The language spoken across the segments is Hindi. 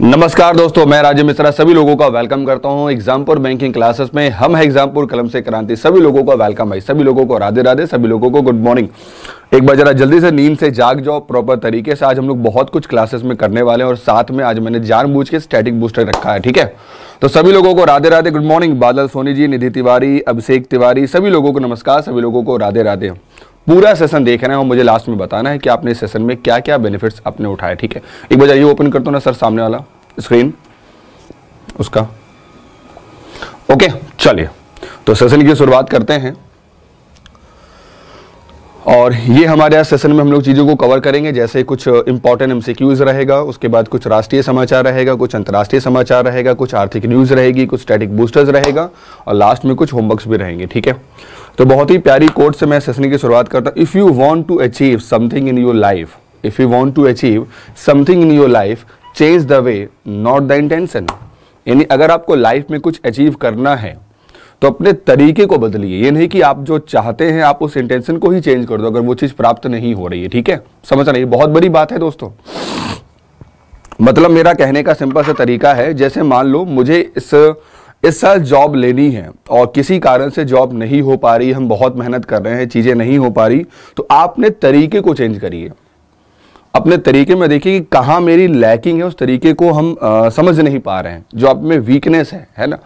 नमस्कार दोस्तों मैं राजे मिश्रा सभी लोगों का वेलकम करता हूं एग्जामपुर बैंकिंग क्लासेस में हम है एग्जामपुर कलम से क्रांति सभी लोगों का वेलकम है सभी लोगों को राधे राधे सभी लोगों को गुड मॉर्निंग एक बार जरा जल्दी से नींद से जाग जाओ प्रॉपर तरीके से आज हम लोग बहुत कुछ क्लासेस में करने वाले हैं और साथ में आज मैंने जानबूझ के स्टैटिक बूस्टर रखा है ठीक है तो सभी लोगों को राधे राधे गुड मॉर्निंग बादल सोनी जी निधि तिवारी अभिषेक तिवारी सभी लोगों को नमस्कार सभी लोगों को राधे राधे पूरा सेशन देख रहे हैं और मुझे लास्ट में बताना है कि आपने इस सेशन में क्या क्या बेनिफिट्स आपने उठाए ठीक है एक बार ये ओपन कर दो ना सर सामने वाला स्क्रीन उसका ओके चलिए तो सेशन की शुरुआत करते हैं और ये हमारे यहाँ सेशन में हम लोग चीज़ों को कवर करेंगे जैसे कुछ इंपॉर्टेंट uh, एमसीक्यूज रहेगा उसके बाद कुछ राष्ट्रीय समाचार रहेगा कुछ अंतर्राष्ट्रीय समाचार रहेगा कुछ आर्थिक न्यूज़ रहेगी कुछ स्टैटिक बूस्टर्स रहेगा और लास्ट में कुछ होमवर्क्स भी रहेंगे ठीक है तो बहुत ही प्यारी कोर्ट से मैं सेशन की शुरुआत करता हूँ if you want to achieve something in your life if you want to achieve something in your life change the way not the intention यानी अगर आपको लाइफ में कुछ अचीव करना है तो अपने तरीके को बदलिए ये नहीं कि आप जो चाहते हैं आप उस इंटेंशन को ही चेंज कर दो अगर वो चीज़ प्राप्त नहीं हो रही है ठीक है समझ रहे बहुत बड़ी बात है दोस्तों मतलब मेरा कहने का सिंपल सा तरीका है जैसे मान लो मुझे इस इस साल जॉब लेनी है और किसी कारण से जॉब नहीं हो पा रही हम बहुत मेहनत कर रहे हैं चीज़ें नहीं हो पा रही तो आपने तरीके को चेंज करिए अपने तरीके में देखिए कि कहाँ मेरी लैकिंग है उस तरीके को हम आ, समझ नहीं पा रहे हैं जो आप में वीकनेस है है ना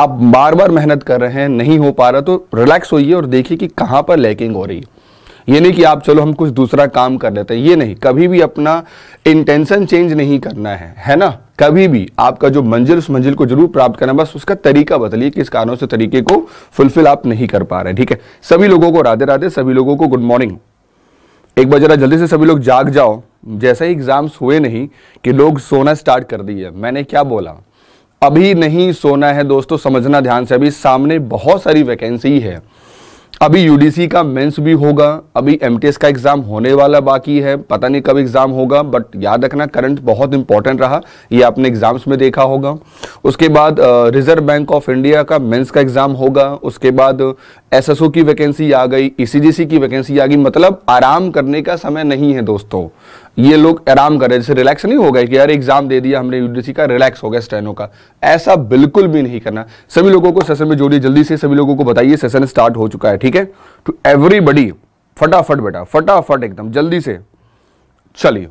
आप बार बार मेहनत कर रहे हैं नहीं हो पा रहा तो रिलैक्स होइए और देखिए कि कहाँ पर लैकिंग हो रही है ये नहीं कि आप चलो हम कुछ दूसरा काम कर लेते हैं ये नहीं कभी भी अपना इंटेंशन चेंज नहीं करना है है ना कभी भी आपका जो मंजिल उस मंजिल को जरूर प्राप्त करना बस उसका तरीका बदलिए किस कारणों से तरीके को फुलफिल आप नहीं कर पा रहे ठीक है सभी लोगों को राधे राधे सभी लोगों को गुड मॉर्निंग एक बार जरा जल्दी से सभी लोग जाग जाओ जैसे ही एग्ज़ाम्स हुए नहीं कि लोग सोना स्टार्ट कर दिए मैंने क्या बोला अभी नहीं सोना है दोस्तों समझना ध्यान से अभी सामने बहुत सारी वैकेंसी है अभी यूडीसी का मेंस भी होगा अभी एमटीएस का एग्ज़ाम होने वाला बाकी है पता नहीं कब एग्ज़ाम होगा बट याद रखना करंट बहुत इंपॉर्टेंट रहा ये आपने एग्ज़ाम्स में देखा होगा उसके बाद रिज़र्व बैंक ऑफ इंडिया का मेंस का एग्ज़ाम होगा उसके बाद एसएसओ की वैकेंसी आ गई ईसीजीसी e की वैकेंसी आ गई मतलब आराम करने का समय नहीं है दोस्तों ये लोग आराम कर रहे हैं जैसे रिलैक्स नहीं होगा कि यार एग्जाम दे दिया हमने यूजीसी का रिलैक्स हो गया स्टैनो का ऐसा बिल्कुल भी नहीं करना सभी लोगों को सेशन में जोड़िए जल्दी से सभी लोगों को बताइए सेशन स्टार्ट हो चुका है ठीक है टू तो एवरीबडी फटाफट बेटा फटाफट एकदम जल्दी से चलिए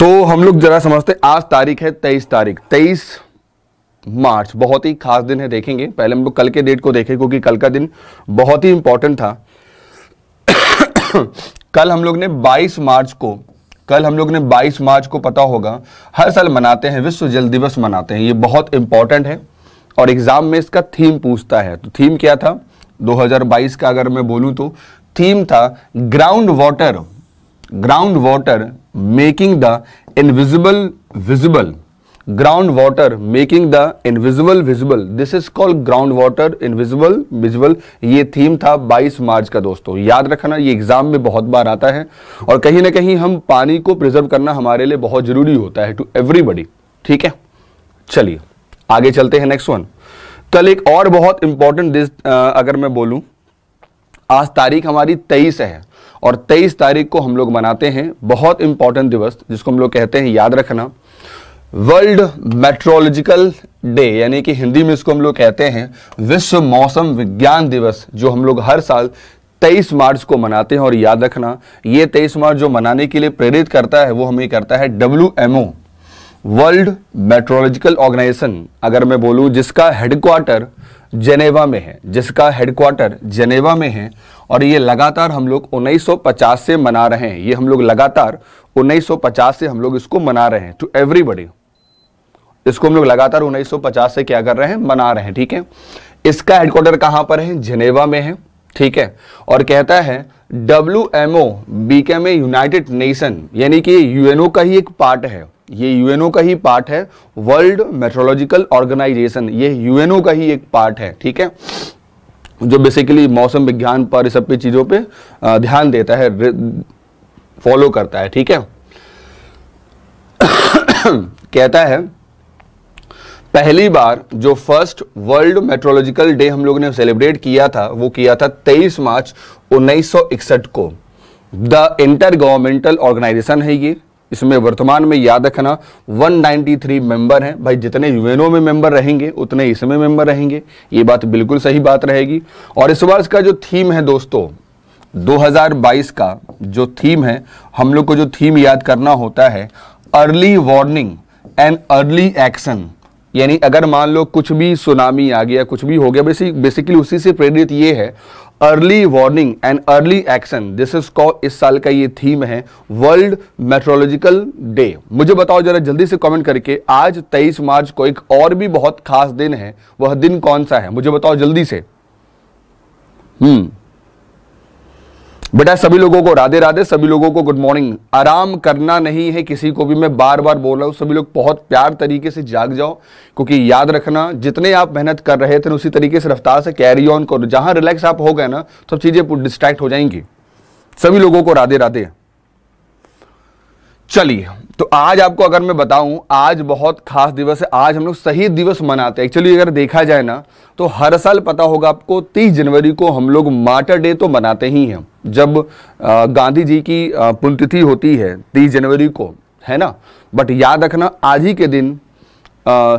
तो हम लोग जरा समझते आज तारीख है तेईस तारीख तेईस मार्च बहुत ही खास दिन है देखेंगे पहले हम लोग कल के डेट को देखें क्योंकि कल का दिन बहुत ही इंपॉर्टेंट था कल हम लोग ने 22 मार्च को कल हम लोग ने 22 मार्च को पता होगा हर साल मनाते हैं विश्व जल दिवस मनाते हैं ये बहुत इंपॉर्टेंट है और एग्ज़ाम में इसका थीम पूछता है तो थीम क्या था 2022 का अगर मैं बोलूं तो थीम था ground water ground water making the invisible visible ground water making the invisible visible this is called ground water invisible visible ये थीम था 22 मार्च का दोस्तों याद रखना ये एग्जाम में बहुत बार आता है और कहीं ना कहीं हम पानी को प्रिजर्व करना हमारे लिए बहुत जरूरी होता है टू एवरीबडी ठीक है चलिए आगे चलते हैं नेक्स्ट वन कल एक और बहुत इंपॉर्टेंट दिस अगर मैं बोलूं आज तारीख हमारी तेईस है और तेईस तारीख को हम लोग मनाते हैं बहुत इंपॉर्टेंट दिवस जिसको हम लोग कहते हैं याद रखना वर्ल्ड मेट्रोलॉजिकल डे यानी कि हिंदी में इसको हम लोग कहते हैं विश्व मौसम विज्ञान दिवस जो हम लोग हर साल 23 मार्च को मनाते हैं और याद रखना ये 23 मार्च जो मनाने के लिए प्रेरित करता है वो हमें करता है डब्ल्यू वर्ल्ड मेट्रोलॉजिकल ऑर्गेनाइजेशन अगर मैं बोलूँ जिसका हेडक्वार्टर जेनेवा में है जिसका हेडक्वार्टर जेनेवा में है और ये लगातार हम लोग 1950 से मना रहे हैं ये हम लोग लगातार 1950 से हम लोग इसको मना रहे हैं टू एवरीबडी इसको हम लोग लगातार 1950 से क्या कर रहे हैं मना रहे हैं ठीक है इसका हेडक्वार्टर कहां पर है जिनेवा में है ठीक है और कहता है डब्ल्यू एम ओ बी के में यूनाइटेड नेशन यानी कि यूएनओ का ही एक पार्ट है ये यूएनओ का ही पार्ट है वर्ल्ड मेट्रोलॉजिकल ऑर्गेनाइजेशन ये यूएनओ का ही एक पार्ट है ठीक है जो बेसिकली मौसम विज्ञान पर सब पे चीज़ों पे ध्यान देता है फॉलो करता है ठीक है कहता है पहली बार जो फर्स्ट वर्ल्ड मेट्रोलॉजिकल डे हम लोग ने सेलिब्रेट किया था वो किया था 23 मार्च 1961 को द इंटर गवर्नमेंटल ऑर्गेनाइजेशन है ये इसमें वर्तमान में याद रखना 193 मेंबर हैं भाई जितने यूएनओ में मेंबर रहेंगे उतने इसमें मेंबर रहेंगे ये बात बिल्कुल सही बात रहेगी और इस वर्ष का जो थीम है दोस्तों 2022 का जो थीम है हम लोग को जो थीम याद करना होता है early warning and early action यानी अगर मान लो कुछ भी सुनामी आ गया कुछ भी हो गया बेसिक बेसिकली उसी से प्रेरित ये है early warning and early action this is कॉ इस साल का ये थीम है वर्ल्ड मेट्रोलॉजिकल डे मुझे बताओ जरा जल्दी से कमेंट करके आज 23 मार्च को एक और भी बहुत खास दिन है वह दिन कौन सा है मुझे बताओ जल्दी से हम्म बेटा सभी लोगों को राधे राधे सभी लोगों को गुड मॉर्निंग आराम करना नहीं है किसी को भी मैं बार बार बोल रहा हूँ सभी लोग बहुत प्यार तरीके से जाग जाओ क्योंकि याद रखना जितने आप मेहनत कर रहे थे उसी तरीके से रफ्तार से कैरी ऑन करो जहाँ रिलैक्स आप हो गए ना सब चीज़ें डिस्ट्रैक्ट हो जाएंगी सभी लोगों को राधे राधे चलिए तो आज आपको अगर मैं बताऊं आज बहुत खास दिवस है आज हम लोग शहीद दिवस मनाते हैं एक्चुअली अगर देखा जाए ना तो हर साल पता होगा आपको 30 जनवरी को हम लोग मार्टर डे तो मनाते ही हैं जब गांधी जी की पुण्यतिथि होती है तीस जनवरी को है ना बट याद रखना आज ही के दिन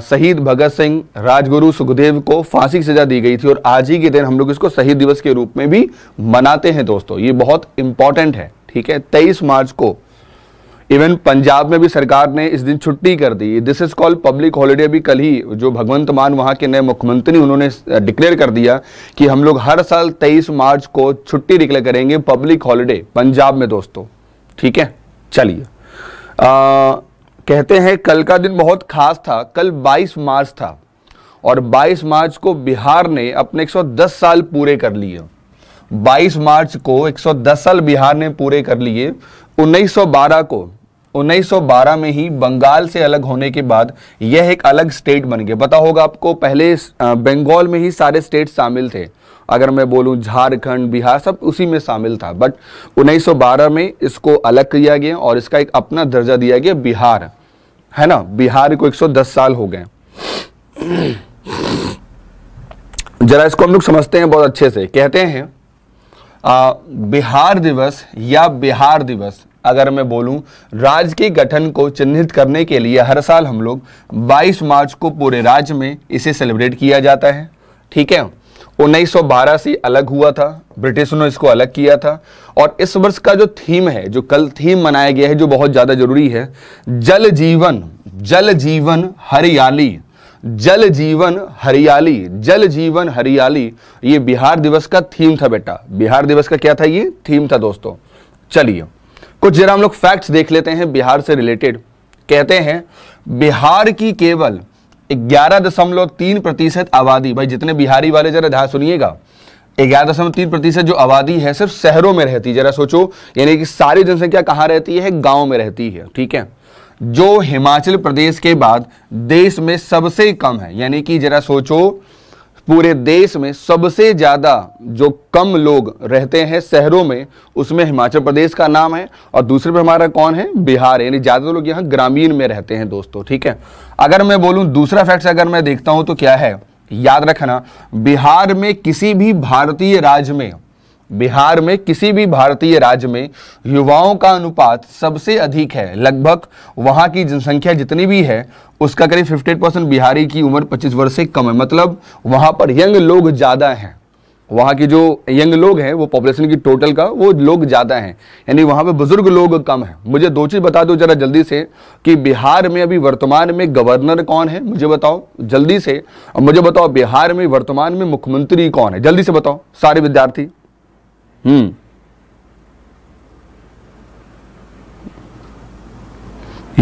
शहीद भगत सिंह राजगुरु सुखदेव को फांसी की सजा दी गई थी और आज ही के दिन हम लोग इसको शहीद दिवस के रूप में भी मनाते हैं दोस्तों ये बहुत इंपॉर्टेंट है ठीक है तेईस मार्च को इवन पंजाब में भी सरकार ने इस दिन छुट्टी कर दी this is called public holiday भी कल ही जो भगवंत मान वहां के नए मुख्यमंत्री उन्होंने डिक्लेयर कर दिया कि हम लोग हर साल 23 मार्च को छुट्टी डिक्लेयर करेंगे पब्लिक हॉलीडे पंजाब में दोस्तों ठीक है चलिए कहते हैं कल का दिन बहुत खास था कल 22 मार्च था और 22 मार्च को बिहार ने अपने 110 साल पूरे कर लिए 22 मार्च को 110 साल बिहार ने पूरे कर लिए 1912 को 1912 में ही बंगाल से अलग होने के बाद यह एक अलग स्टेट बन गया पता होगा आपको पहले बंगाल में ही सारे स्टेट शामिल थे अगर मैं बोलूं झारखंड बिहार सब उसी में शामिल था बट 1912 में इसको अलग किया गया और इसका एक अपना दर्जा दिया गया बिहार है ना बिहार को 110 साल हो गए जरा इसको हम लोग समझते हैं बहुत अच्छे से कहते हैं बिहार दिवस या बिहार दिवस अगर मैं बोलूं राज्य के गठन को चिन्हित करने के लिए हर साल हम लोग 22 मार्च को पूरे राज्य में इसे सेलिब्रेट किया जाता है ठीक है 1912 से अलग हुआ था ब्रिटिशों ने इसको अलग किया था और इस वर्ष का जो थीम है जो कल थीम मनाया गया है जो बहुत ज़्यादा जरूरी है जल जीवन जल जीवन हरियाली जल जीवन हरियाली जल जीवन हरियाली ये बिहार दिवस का थीम था बेटा बिहार दिवस का क्या था ये थीम था दोस्तों चलिए कुछ जरा हम लोग फैक्ट्स देख लेते हैं बिहार से रिलेटेड कहते हैं बिहार की केवल ग्यारह दशमलव तीन प्रतिशत आबादी भाई जितने बिहारी वाले जरा ध्यान सुनिएगा ग्यारह दशमलव तीन प्रतिशत जो आबादी है सिर्फ शहरों में रहती है जरा सोचो यानी कि सारी जनसंख्या कहां रहती है गाँव में रहती है ठीक है जो हिमाचल प्रदेश के बाद देश में सबसे कम है यानी कि जरा सोचो पूरे देश में सबसे ज़्यादा जो कम लोग रहते हैं शहरों में उसमें हिमाचल प्रदेश का नाम है और दूसरे पे हमारा कौन है बिहार यानी ज़्यादा लोग यहाँ ग्रामीण में रहते हैं दोस्तों ठीक है अगर मैं बोलूँ दूसरा फैक्ट अगर मैं देखता हूँ तो क्या है याद रखना बिहार में किसी भी भारतीय राज्य में बिहार में किसी भी भारतीय राज्य में युवाओं का अनुपात सबसे अधिक है लगभग वहां की जनसंख्या जितनी भी है उसका करीब 58 परसेंट बिहारी की उम्र 25 वर्ष से कम है मतलब वहां पर यंग लोग ज़्यादा हैं वहां की जो यंग लोग हैं वो पॉपुलेशन की टोटल का वो लोग ज़्यादा हैं यानी वहां पे बुज़ुर्ग लोग कम हैं मुझे दो चीज़ बता दो ज़रा जल्दी से कि बिहार में अभी वर्तमान में गवर्नर कौन है मुझे बताओ जल्दी से और मुझे बताओ बिहार में वर्तमान में मुख्यमंत्री कौन है जल्दी से बताओ सारे विद्यार्थी हम्म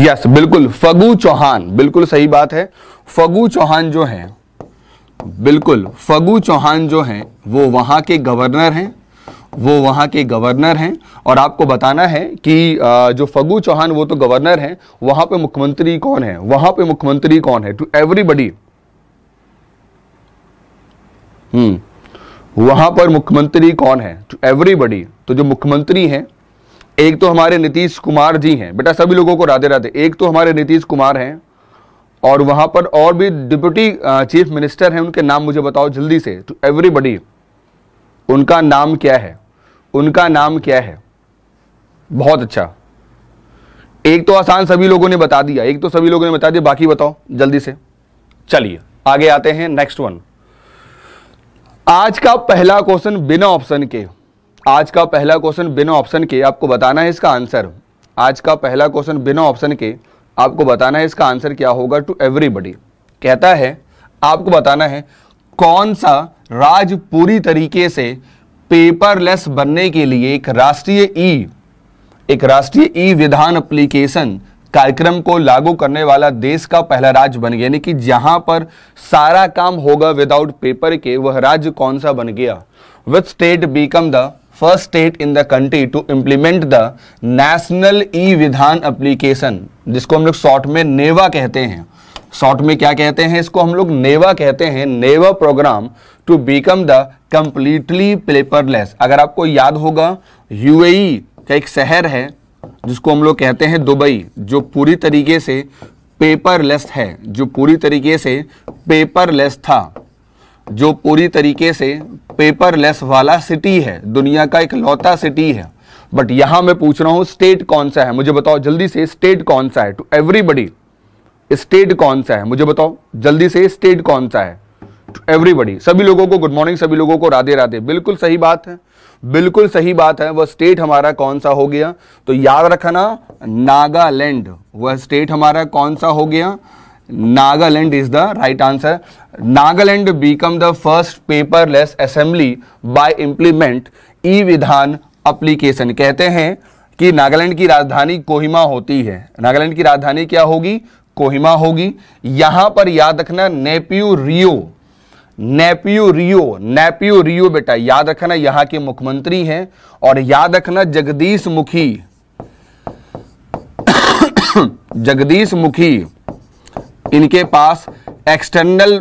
यस बिल्कुल फगु चौहान बिल्कुल सही बात है फगू चौहान जो है बिल्कुल फगू चौहान जो है वो वहां के गवर्नर हैं वो वहां के गवर्नर हैं और आपको बताना है कि जो फगू चौहान वो तो गवर्नर हैं वहां पे मुख्यमंत्री कौन है वहां पे मुख्यमंत्री कौन है टू एवरीबडी हम्म वहाँ पर मुख्यमंत्री कौन है टू तो एवरीबडी तो जो मुख्यमंत्री हैं एक तो हमारे नीतीश कुमार जी हैं बेटा सभी लोगों को राधे राधे एक तो हमारे नीतीश कुमार हैं और वहाँ पर और भी डिप्यूटी चीफ मिनिस्टर हैं उनके नाम मुझे बताओ जल्दी से टू तो एवरीबडी उनका नाम क्या है उनका नाम क्या है बहुत अच्छा एक तो आसान सभी लोगों ने बता दिया एक तो सभी लोगों ने बता दिया बाकी बताओ जल्दी से चलिए आगे आते हैं नेक्स्ट वन आज का पहला क्वेश्चन बिना ऑप्शन के आज का पहला क्वेश्चन बिना ऑप्शन के आपको बताना है इसका आंसर आज का पहला क्वेश्चन बिना ऑप्शन के आपको बताना है इसका आंसर क्या होगा टू एवरीबडी कहता है आपको बताना है कौन सा राज पूरी तरीके से पेपरलेस बनने के लिए एक राष्ट्रीय ई एक राष्ट्रीय ई विधान एप्लीकेशन कार्यक्रम को लागू करने वाला देश का पहला राज्य बन गया यानी कि जहां पर सारा काम होगा विदाउट पेपर के वह राज्य कौन सा बन गया with state become the first state in the country to implement the national e Vidhan application जिसको हम लोग शॉर्ट में नेवा कहते हैं शॉर्ट में क्या कहते हैं इसको हम लोग नेवा कहते हैं NeVA programme to become the completely paperless अगर आपको याद होगा यूएई e का एक शहर है जिसको हम लोग कहते हैं दुबई जो पूरी तरीके से पेपरलेस है जो पूरी तरीके से पेपरलेस था जो पूरी तरीके से पेपरलेस वाला सिटी है दुनिया का एक लौता सिटी है बट यहां मैं पूछ रहा हूं स्टेट कौन सा है मुझे बताओ जल्दी से स्टेट कौन सा है टू एवरीबडी स्टेट कौन सा है मुझे बताओ जल्दी से स्टेट कौन सा है टू एवरीबडी सभी लोगों को गुड मॉर्निंग सभी लोगों को राधे राधे बिल्कुल सही बात है बिल्कुल सही बात है वह स्टेट हमारा कौन सा हो गया तो याद रखना नागालैंड वह स्टेट हमारा कौन सा हो गया Nagaland is the right answer Nagaland become the first paperless assembly by implement e Vidhan application कहते हैं कि नागालैंड की राजधानी कोहिमा होती है नागालैंड की राजधानी क्या होगी कोहिमा होगी यहां पर याद रखना नेपियो रियो नेपियो रियो नेपियो रियो बेटा याद रखना यहां के मुख्यमंत्री हैं और याद रखना जगदीश मुखी जगदीश मुखी इनके पास एक्सटर्नल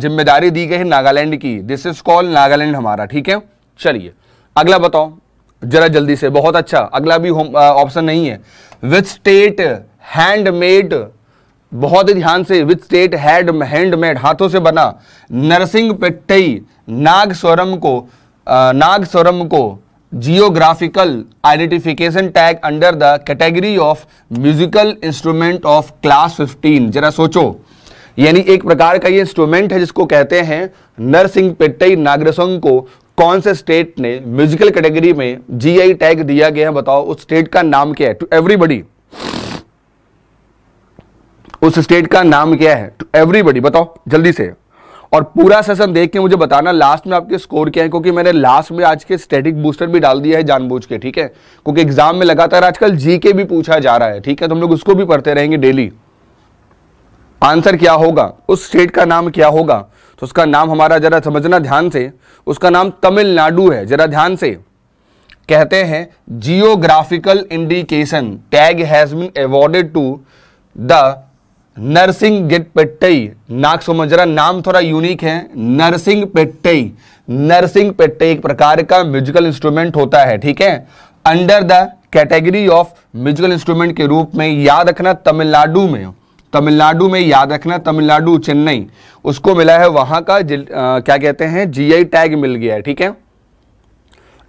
जिम्मेदारी दी गई है नागालैंड की दिस इज कॉल नागालैंड हमारा ठीक है चलिए अगला बताओ जरा जल्दी से बहुत अच्छा अगला भी ऑप्शन नहीं है विथ स्टेट हैंडमेड बहुत ही ध्यान से विथ स्टेट हैड हैंडमेड हाथों से बना नरसिंह पेट्टई नाग स्वरम को नाग स्वरम को geographical identification tag under the category of musical instrument of class 15 जरा सोचो यानी एक प्रकार का ये इंस्ट्रूमेंट है जिसको कहते हैं नरसिंह पेट्टई नागरसंग को कौन से स्टेट ने म्यूजिकल कैटेगरी में जीआई टैग दिया गया है बताओ उस स्टेट का नाम क्या है टू एवरीबडी उस स्टेट का नाम क्या है टू तो एवरीबडी बताओ जल्दी से और पूरा सेशन देख के मुझे बताना लास्ट में आपके स्कोर क्या है क्योंकि मैंने लास्ट में आज के स्टैटिक बूस्टर भी डाल दिया है जानबूझ के ठीक है क्योंकि एग्जाम में लगातार आजकल जी के भी पूछा जा रहा है ठीक है तो हम लोग उसको भी पढ़ते रहेंगे डेली आंसर क्या होगा उस स्टेट का नाम क्या होगा तो उसका नाम हमारा जरा समझना ध्यान से उसका नाम तमिलनाडु है जरा ध्यान से कहते हैं geographical indication tag has been awarded to the Narasinghapettai Nagaswaram नाम थोड़ा यूनिक है नरसिंह पेट्टई नरसिंह पेट्टई एक प्रकार का म्यूजिकल इंस्ट्रूमेंट होता है ठीक है under the category of musical instrument के रूप में याद रखना तमिलनाडु में तमिलनाडु में याद रखना तमिलनाडु चेन्नई उसको मिला है वहां का आ, क्या कहते हैं जीआई टैग मिल गया है ठीक है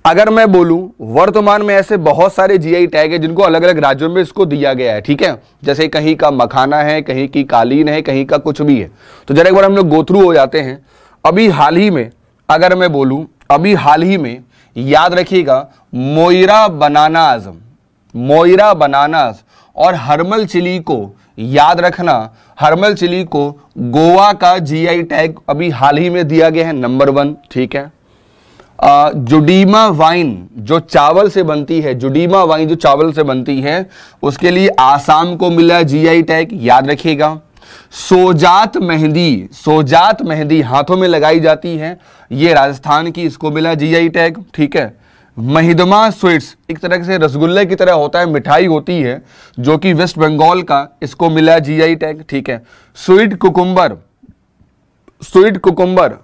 अगर मैं बोलूं वर्तमान में ऐसे बहुत सारे जीआई टैग है जिनको अलग अलग राज्यों में इसको दिया गया है ठीक है जैसे कहीं का मखाना है कहीं की कालीन है कहीं का कुछ भी है तो जरा एक बार हम लोग गोथ्रू हो जाते हैं अभी हाल ही में अगर मैं बोलूं अभी हाल ही में याद रखिएगा मोयरा बनानाज मोयरा बनानाज और हर्मल चिली को याद रखना हर्मल चिली को गोवा का जीआई टैग अभी हाल ही में दिया गया है नंबर वन ठीक है जुडीमा वाइन जो चावल से बनती है जुडीमा वाइन जो चावल से बनती है उसके लिए आसाम को मिला जीआई टैग याद रखिएगा सोजात मेहंदी सोजात मेहंदी हाथों में लगाई जाती है ये राजस्थान की इसको मिला जीआई टैग ठीक है महिदमा स्वीट्स एक तरह से रसगुल्ले की तरह होता है मिठाई होती है जो कि वेस्ट बंगाल का इसको मिला जीआई टैग ठीक है स्वीट कुकुम्बर स्वीट कुकुम्बर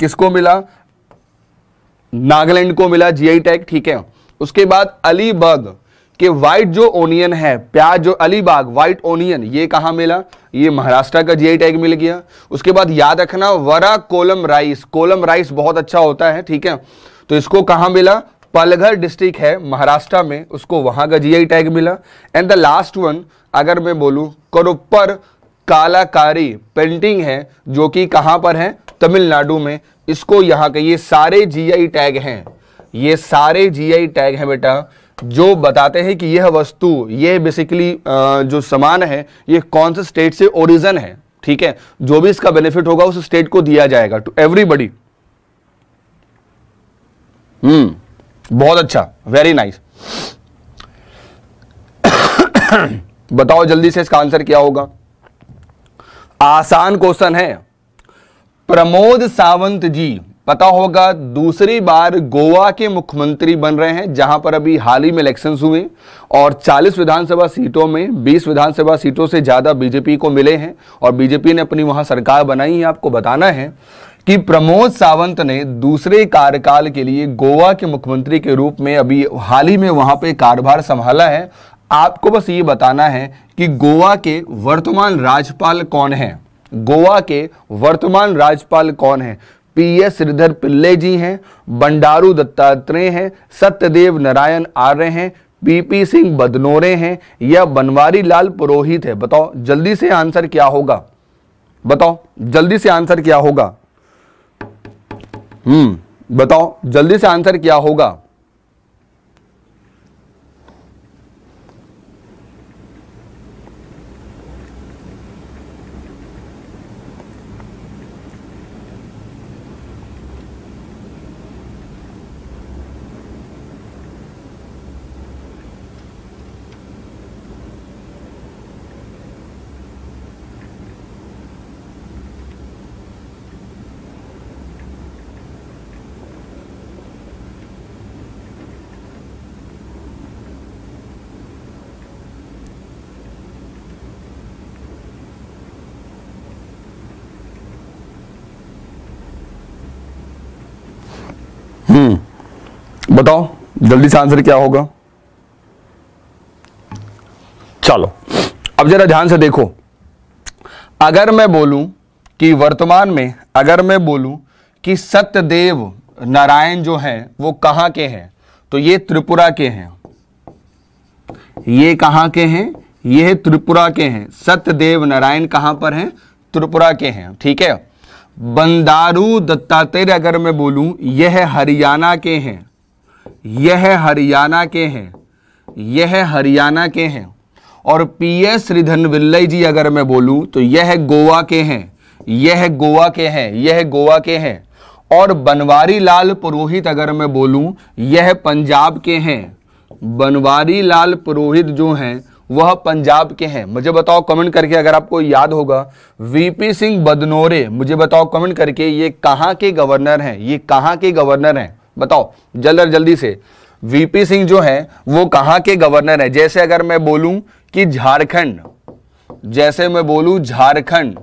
किसको मिला नागालैंड को मिला जीआई टैग ठीक है उसके बाद अलीबाग के व्हाइट जो ओनियन है प्याज जो अलीबाग व्हाइट ओनियन ये कहाँ मिला ये महाराष्ट्र का जीआई टैग मिल गया उसके बाद याद रखना वरा कोलम राइस कोलम राइस बहुत अच्छा होता है ठीक है तो इसको कहाँ मिला पलघर डिस्ट्रिक्ट है महाराष्ट्र में उसको वहां का जीआई टैग मिला एंड द लास्ट वन अगर मैं बोलू करोपर कालाकारी पेंटिंग है जो कि कहां पर है तमिलनाडु में इसको यहां के ये सारे जीआई टैग हैं ये सारे जीआई टैग हैं बेटा जो बताते हैं कि यह वस्तु ये बेसिकली जो सामान है ये कौन से स्टेट से ओरिजन है ठीक है जो भी इसका बेनिफिट होगा उस स्टेट को दिया जाएगा टू एवरीबडी हम्म बहुत अच्छा वेरी नाइस बताओ जल्दी से इसका आंसर क्या होगा आसान क्वेश्चन है प्रमोद सावंत जी पता होगा दूसरी बार गोवा के मुख्यमंत्री बन रहे हैं जहां पर अभी हाल ही में इलेक्शंस हुए और 40 विधानसभा सीटों में 20 विधानसभा सीटों से ज़्यादा बीजेपी को मिले हैं और बीजेपी ने अपनी वहां सरकार बनाई है आपको बताना है कि प्रमोद सावंत ने दूसरे कार्यकाल के लिए गोवा के मुख्यमंत्री के रूप में अभी हाल ही में वहां पर कारभार संभाला है आपको बस ये बताना है कि गोवा के वर्तमान राज्यपाल कौन है गोवा के वर्तमान राज्यपाल कौन है पी एस श्रीधर पिल्ले जी हैं बंडारू दत्तात्रेय हैं सत्यदेव नारायण आर्य हैं पीपी सिंह बदनोरे हैं या बनवारी लाल पुरोहित है बताओ जल्दी से आंसर क्या होगा बताओ जल्दी से आंसर क्या होगा हम्म बताओ जल्दी से आंसर क्या होगा बताओ जल्दी से आंसर क्या होगा चलो अब जरा ध्यान से देखो अगर मैं बोलूं कि वर्तमान में अगर मैं बोलूं कि सत्यदेव नारायण जो है वो कहां के हैं तो ये त्रिपुरा के हैं ये कहां के हैं ये त्रिपुरा के हैं सत्यदेव नारायण कहां पर हैं त्रिपुरा के हैं ठीक है बंदारू दत्तात्रेय अगर मैं बोलूं यह हरियाणा के हैं यह हरियाणा के हैं यह हरियाणा के हैं और पी एस विल्लई जी अगर मैं बोलूं तो यह गोवा के हैं यह गोवा के हैं यह गोवा के हैं और बनवारी लाल पुरोहित अगर मैं बोलूं यह पंजाब के हैं बनवारी लाल पुरोहित जो हैं वह पंजाब के हैं मुझे बताओ कमेंट करके अगर आपको याद होगा वीपी सिंह बदनोरे मुझे बताओ कमेंट करके ये कहाँ के गवर्नर हैं ये कहाँ के गवर्नर हैं बताओ जल्द और जल्दी से वीपी सिंह जो है वो कहां के गवर्नर है जैसे अगर मैं बोलूं कि झारखंड जैसे मैं बोलूं झारखंड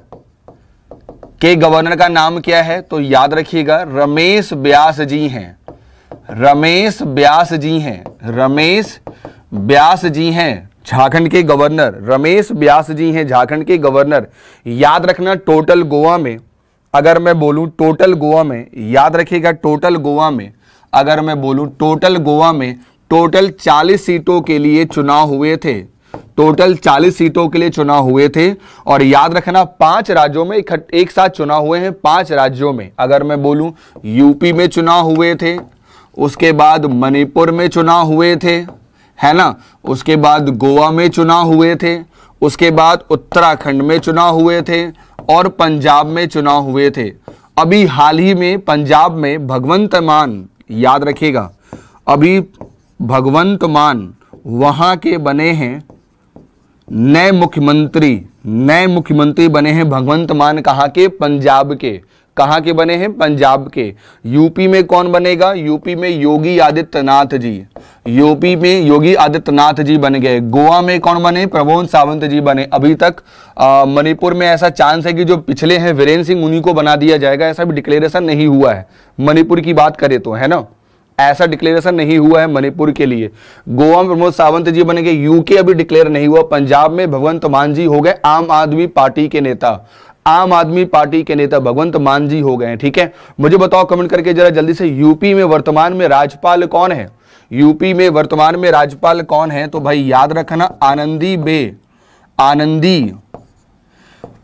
के गवर्नर का नाम क्या है तो याद रखिएगा रमेश ब्यास जी हैं रमेश ब्यास जी हैं रमेश ब्यास जी हैं झारखंड के गवर्नर रमेश ब्यास जी हैं झारखंड के गवर्नर याद रखना टोटल गोवा में अगर मैं बोलूं टोटल गोवा में याद रखिएगा टोटल गोवा में अगर मैं बोलूं टोटल गोवा में टोटल 40 सीटों के लिए चुनाव हुए थे टोटल 40 सीटों के लिए चुनाव हुए थे और याद रखना पांच राज्यों में एक साथ चुनाव हुए हैं पांच राज्यों में अगर मैं बोलूं यूपी में चुनाव हुए थे उसके बाद मणिपुर में चुनाव हुए थे है ना उसके बाद गोवा में चुनाव हुए थे उसके बाद उत्तराखंड में चुनाव हुए थे और पंजाब में चुनाव हुए थे अभी हाल ही में पंजाब में भगवंत मान याद रखिएगा अभी भगवंत मान वहां के बने हैं नए मुख्यमंत्री नए मुख्यमंत्री बने हैं भगवंत मान कहा के पंजाब के कहाँ के बने हैं पंजाब के यूपी में कौन बनेगा यूपी में योगी आदित्यनाथ जी यूपी में योगी आदित्यनाथ जी बन गए गोवा में कौन बने प्रमोद सावंत जी बने अभी तक मणिपुर में ऐसा चांस है कि जो पिछले हैं वीरेंद्र सिंह उन्हीं को बना दिया जाएगा ऐसा भी डिक्लेरेशन नहीं हुआ है मणिपुर की बात करें तो है ना ऐसा डिक्लेरेशन नहीं हुआ है मणिपुर के लिए गोवा में प्रमोद सावंत जी बने गए यूके अभी डिक्लेयर नहीं हुआ पंजाब में भगवंत मान जी हो गए आम आदमी पार्टी के नेता आम आदमी पार्टी के नेता भगवंत मान जी हो गए ठीक है मुझे बताओ कमेंट करके जरा जल्दी से यूपी में वर्तमान में राज्यपाल कौन है यूपी में वर्तमान में राज्यपाल कौन है तो भाई याद रखना आनंदी बे आनंदी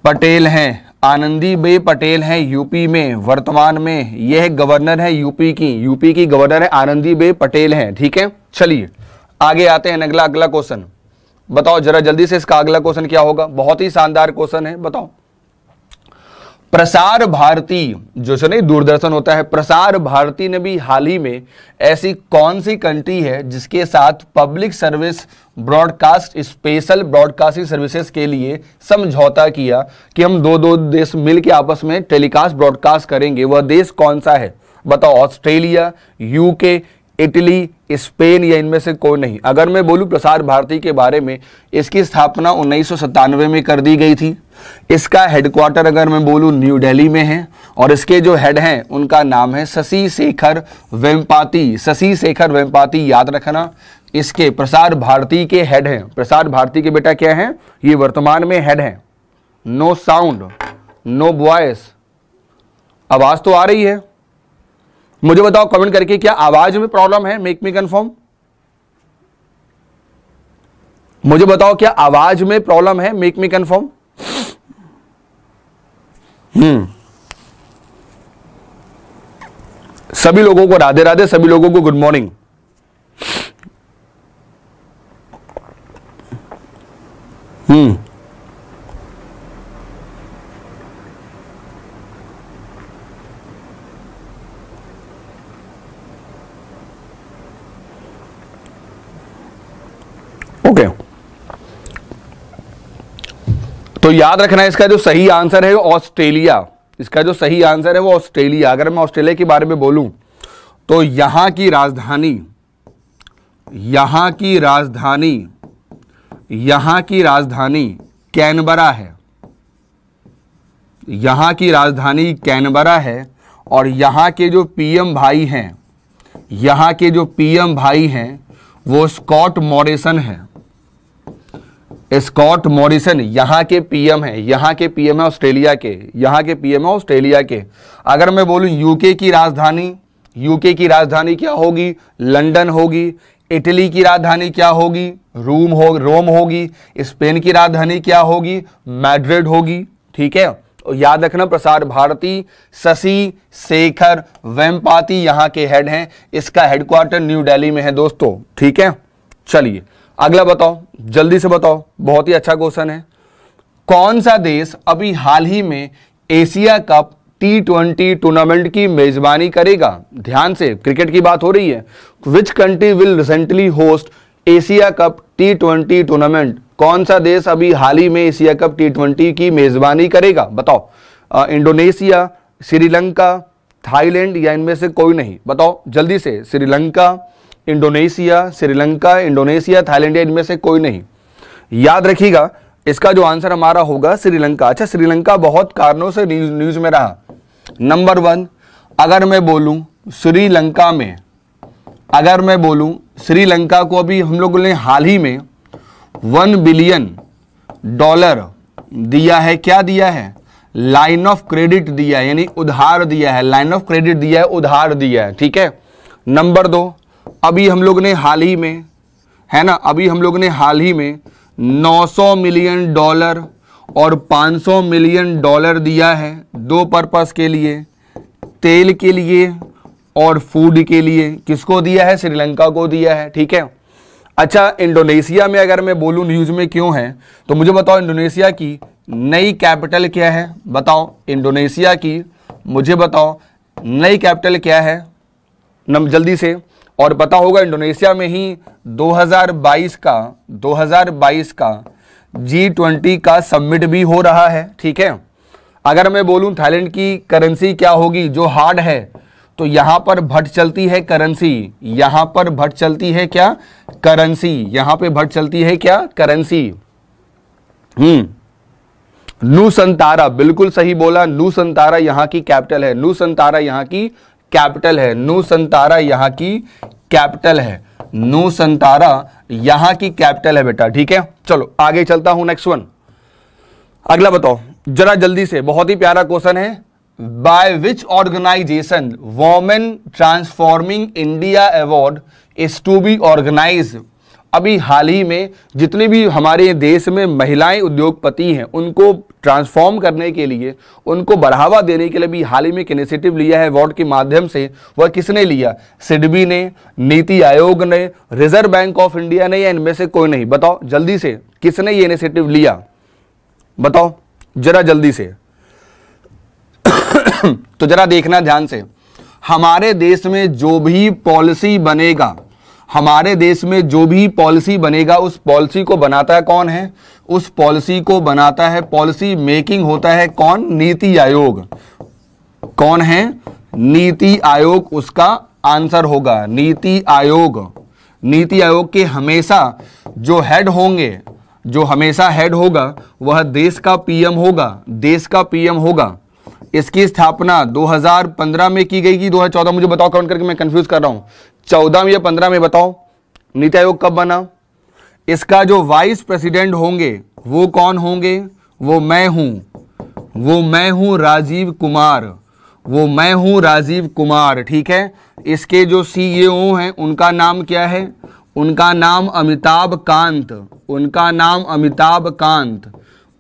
पटेल हैं आनंदी बे पटेल हैं यूपी में वर्तमान में यह गवर्नर है यूपी की यूपी की गवर्नर है आनंदी बे पटेल हैं ठीक है चलिए आगे आते हैं अगला अगला क्वेश्चन बताओ जरा जल्दी से इसका अगला क्वेश्चन क्या होगा बहुत ही शानदार क्वेश्चन है बताओ प्रसार भारती जो है नहीं दूरदर्शन होता है प्रसार भारती ने भी हाल ही में ऐसी कौन सी कंट्री है जिसके साथ public service broadcast special broadcasting services के लिए समझौता किया कि हम दो दो देश मिल के आपस में टेलीकास्ट ब्रॉडकास्ट करेंगे वह देश कौन सा है बताओ ऑस्ट्रेलिया यूके इटली स्पेन या इनमें से कोई नहीं अगर मैं बोलूं प्रसार भारती के बारे में इसकी स्थापना उन्नीस में कर दी गई थी इसका हेडक्वार्टर अगर मैं बोलूं न्यू दिल्ली में है और इसके जो हेड हैं उनका नाम है शशि शेखर वेम्पाती शशि शेखर वेम्पाती याद रखना इसके प्रसार भारती के हेड हैं प्रसार भारती के बेटा क्या है ये वर्तमान में हेड है नो साउंड नो वॉयस आवाज़ तो आ रही है मुझे बताओ कमेंट करके क्या आवाज में प्रॉब्लम है मेक मी कंफर्म मुझे बताओ क्या आवाज में प्रॉब्लम है मेक मी कंफर्म हम्म सभी लोगों को राधे राधे सभी लोगों को गुड मॉर्निंग हम्म ओके तो याद रखना इसका जो सही आंसर है ऑस्ट्रेलिया इसका जो सही आंसर है वो ऑस्ट्रेलिया अगर मैं ऑस्ट्रेलिया के बारे में बोलूं तो यहां की राजधानी यहां की राजधानी यहां की राजधानी कैनबरा है यहां की राजधानी कैनबरा है और यहां के जो पीएम भाई हैं यहां के जो पीएम भाई हैं वो स्कॉट मॉरिसन हैं स्कॉट मॉरिसन यहाँ के पीएम है यहाँ के पीएम है ऑस्ट्रेलिया के यहाँ के पीएम है ऑस्ट्रेलिया के अगर मैं बोलूँ यूके की राजधानी यूके की राजधानी क्या होगी लंदन होगी इटली की राजधानी क्या होगी रूम हो रोम होगी स्पेन की राजधानी क्या होगी मैड्रिड होगी ठीक है याद रखना प्रसार भारती शशि शेखर वेमपाती यहाँ के हेड हैं इसका हेडक्वार्टर न्यू डेली में है दोस्तों ठीक है चलिए अगला बताओ जल्दी से बताओ बहुत ही अच्छा क्वेश्चन है कौन सा देश अभी हाल ही में Asia Cup T twenty tournament की मेजबानी करेगा ध्यान से क्रिकेट की बात हो रही है which country will recently host Asia Cup T twenty tournament कौन सा देश अभी हाल ही में एशिया कप टी ट्वेंटी की मेजबानी करेगा बताओ आ, इंडोनेशिया श्रीलंका थाईलैंड या इनमें से कोई नहीं बताओ जल्दी से Sri Lanka Indonesia Sri Lanka Indonesia Thailand इनमें से कोई नहीं याद रखिएगा इसका जो आंसर हमारा होगा श्रीलंका अच्छा श्रीलंका बहुत कारणों से न्यूज न्यूज में रहा नंबर वन अगर मैं बोलूं श्रीलंका में अगर मैं बोलूं श्रीलंका को अभी हम लोगों ने हाल ही में वन बिलियन डॉलर दिया है क्या दिया है लाइन ऑफ क्रेडिट दिया है यानी उधार दिया है लाइन ऑफ क्रेडिट दिया है उधार दिया है ठीक है नंबर दो अभी हम लोग ने हाल ही में है ना अभी हम लोग ने हाल ही में 900 मिलियन डॉलर और 500 मिलियन डॉलर दिया है दो पर्पस के लिए तेल के लिए और फूड के लिए किसको दिया है श्रीलंका को दिया है ठीक है अच्छा इंडोनेशिया में अगर मैं बोलूँ न्यूज़ में क्यों है तो मुझे बताओ इंडोनेशिया की नई कैपिटल क्या है बताओ इंडोनेशिया की मुझे बताओ नई कैपिटल क्या है नम जल्दी से और पता होगा इंडोनेशिया में ही 2022 का 2022 का जी ट्वेंटी का सबमिट भी हो रहा है ठीक है अगर मैं बोलूं थाईलैंड की करेंसी क्या होगी जो हार्ड है तो यहां पर भट चलती है करेंसी यहां पर भट चलती है क्या करेंसी यहां पे भट चलती है क्या करेंसी हम्म नू संतारा बिल्कुल सही बोला नू संतारा यहां की कैपिटल है नू संतारा यहां की कैपिटल है नू संतारा यहाँ की कैपिटल है नू संतारा यहाँ की कैपिटल है बेटा ठीक है चलो आगे चलता हूँ नेक्स्ट वन अगला बताओ जरा जल्दी से बहुत ही प्यारा क्वेश्चन है by which organization women transforming India award is to be organize अभी हाल ही में जितने भी हमारे देश में महिलाएं उद्योगपति हैं उनको ट्रांसफॉर्म करने के लिए उनको बढ़ावा देने के लिए भी हाल ही में एक इनिशिएटिव लिया है वार्ड के माध्यम से वह किसने लिया सिडबी ने नीति आयोग ने रिजर्व बैंक ऑफ इंडिया ने या इनमें से कोई नहीं बताओ जल्दी से किसने ये इनिशिएटिव लिया बताओ जरा जल्दी से तो जरा देखना ध्यान से हमारे देश में जो भी पॉलिसी बनेगा हमारे देश में जो भी पॉलिसी बनेगा उस पॉलिसी को बनाता है कौन है उस पॉलिसी को बनाता है पॉलिसी मेकिंग होता है कौन नीति आयोग कौन है नीति आयोग उसका आंसर होगा नीति आयोग नीति आयोग के हमेशा जो हेड होंगे जो हमेशा हेड होगा वह देश का पीएम होगा देश का पीएम होगा इसकी स्थापना 2015 में की गई कि 2014 मुझे बताओ कौन करके मैं कंफ्यूज कर रहा हूं 14 में या 15 में बताओ नीति आयोग कब बना इसका जो वाइस प्रेसिडेंट होंगे वो कौन होंगे वो मैं हूं वो मैं हूं राजीव कुमार वो मैं हूं राजीव कुमार ठीक है इसके जो सीईओ e हैं उनका नाम क्या है उनका नाम अमिताभ कांत उनका नाम अमिताभ कांत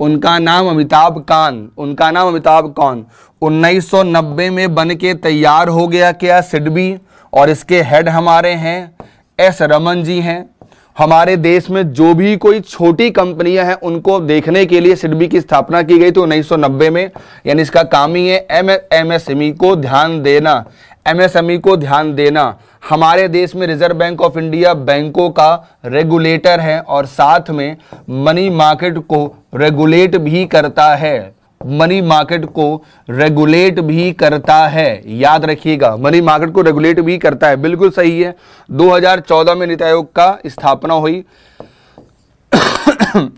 उनका नाम अमिताभ कान उनका नाम अमिताभ कौन 1990 में बन के तैयार हो गया क्या सिडबी और इसके हेड हमारे हैं एस रमन जी हैं हमारे देश में जो भी कोई छोटी कंपनियां हैं उनको देखने के लिए सिडबी की स्थापना की गई थी 1990 में यानी इसका काम ही है एम एमएसएमई e को ध्यान देना एमएसएमई e को ध्यान देना हमारे देश में रिजर्व बैंक ऑफ इंडिया बैंकों का रेगुलेटर है और साथ में मनी मार्केट को रेगुलेट भी करता है मनी मार्केट को रेगुलेट भी करता है याद रखिएगा मनी मार्केट को रेगुलेट भी करता है बिल्कुल सही है 2014 में नीति आयोग का स्थापना हुई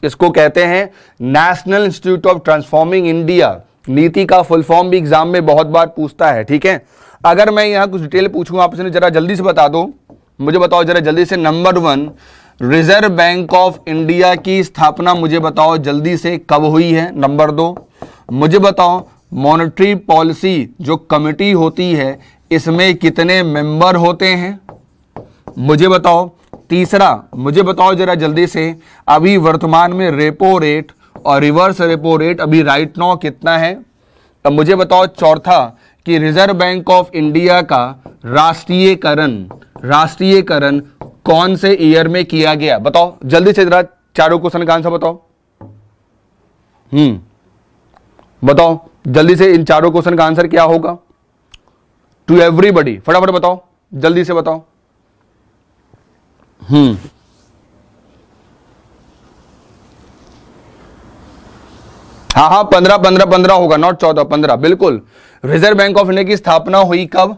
इसको कहते हैं National Institute of Transforming India NITI का फुल फॉर्म भी एग्जाम में बहुत बार पूछता है ठीक है अगर मैं यहाँ कुछ डिटेल पूछूँ आपसे जरा जल्दी से बता दो मुझे बताओ जरा जल्दी से number one Reserve Bank of India की स्थापना मुझे बताओ जल्दी से कब हुई है नंबर दो मुझे बताओ मॉनेटरी पॉलिसी जो कमेटी होती है इसमें कितने मेंबर होते हैं मुझे बताओ तीसरा मुझे बताओ जरा जल्दी से अभी वर्तमान में रेपो रेट और रिवर्स रेपो रेट अभी राइट नाउ कितना है तो मुझे बताओ चौथा कि रिजर्व बैंक ऑफ इंडिया का राष्ट्रीयकरण राष्ट्रीयकरण कौन से ईयर में किया गया बताओ जल्दी से जरा चारों क्वेश्चन का आंसर बताओ हम्म बताओ जल्दी से इन चारों क्वेश्चन का आंसर क्या होगा टू एवरीबडी फटाफट बताओ जल्दी से बताओ हम्म हाँ हाँ पंद्रह पंद्रह पंद्रह होगा नॉट चौदह पंद्रह बिल्कुल रिजर्व बैंक ऑफ इंडिया की स्थापना हुई कब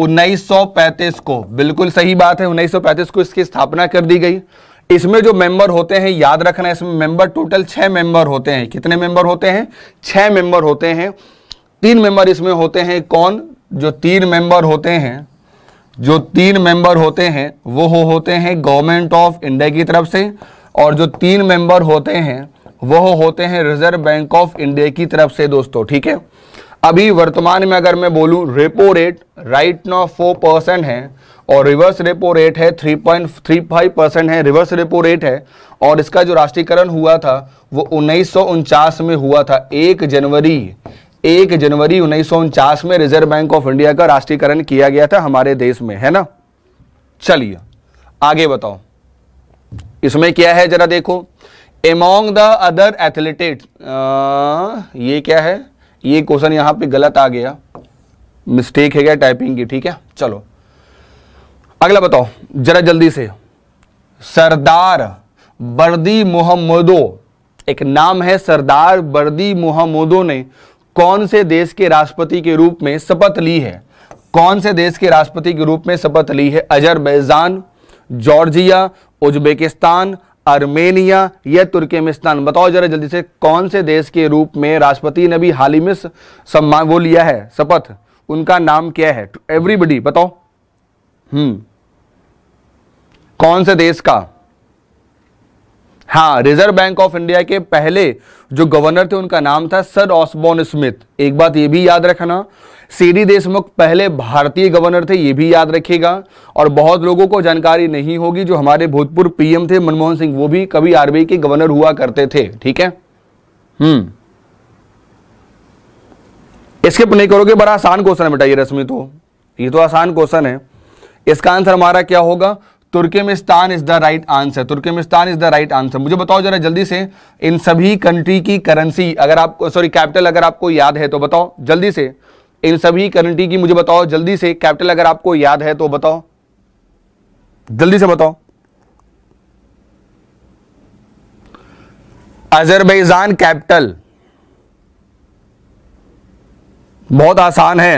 1935 को बिल्कुल सही बात है 1935 को इसकी स्थापना कर दी गई इसमें जो मेंबर होते हैं याद रखना इसमें मेंबर टोटल छह मेंबर होते हैं कितने मेंबर होते हैं छह मेंबर होते हैं तीन मेंबर इसमें होते हैं कौन जो तीन मेंबर होते हैं जो तीन मेंबर होते हैं वो हो होते हैं गवर्नमेंट ऑफ इंडिया की तरफ से और जो तीन मेंबर होते हैं वह होते हैं रिजर्व बैंक ऑफ इंडिया की तरफ से दोस्तों ठीक है अभी वर्तमान में अगर मैं बोलूं repo rate right now four percent है और रिवर्स रेपो रेट है 3.35 परसेंट है रिवर्स रेपो रेट है और इसका जो राष्ट्रीयकरण हुआ था वो उन्नीस में हुआ था एक जनवरी एक जनवरी उन्नीस में रिजर्व बैंक ऑफ इंडिया का राष्ट्रीयकरण किया गया था हमारे देश में है ना चलिए आगे बताओ इसमें क्या है जरा देखो एमोंग द अदर एथलेटेट ये क्या है ये क्वेश्चन यहां पे गलत आ गया मिस्टेक है क्या टाइपिंग की ठीक है चलो अगला बताओ जरा जल्दी से सरदार बर्दी मोहम्मदो एक नाम है सरदार बर्दी मोहम्मदो ने कौन से देश के राष्ट्रपति के रूप में शपथ ली है कौन से देश के राष्ट्रपति के रूप में शपथ ली है अजरबैजान जॉर्जिया उज्बेकिस्तान आर्मेनिया या तुर्कमेस्तान बताओ जरा जल्दी से कौन से देश के रूप में राष्ट्रपति ने भी हाल ही में सम्मान वो लिया है शपथ उनका नाम क्या है एवरीबडी बताओ हम्म कौन से देश का हाँ रिजर्व बैंक ऑफ इंडिया के पहले जो गवर्नर थे उनका नाम था सर ऑसबॉर्न स्मिथ एक बात ये भी याद रखना सीडी देशमुख पहले भारतीय गवर्नर थे ये भी याद रखिएगा और बहुत लोगों को जानकारी नहीं होगी जो हमारे भूतपूर्व पीएम थे मनमोहन सिंह वो भी कभी आरबीआई के गवर्नर हुआ करते थे ठीक है हम्म स्किप नहीं करोगे बड़ा आसान क्वेश्चन है बेटा ये रश्मि तो ये तो आसान क्वेश्चन है इसका आंसर हमारा क्या होगा Turkmenistan is the right answer Turkmenistan is the right answer मुझे बताओ जरा जल्दी से इन सभी कंट्री की करेंसी अगर आपको सॉरी कैपिटल अगर आपको याद है तो बताओ जल्दी से इन सभी करंटी की मुझे बताओ जल्दी से कैपिटल अगर आपको याद है तो बताओ जल्दी से बताओ अजरबैजान कैपिटल बहुत आसान है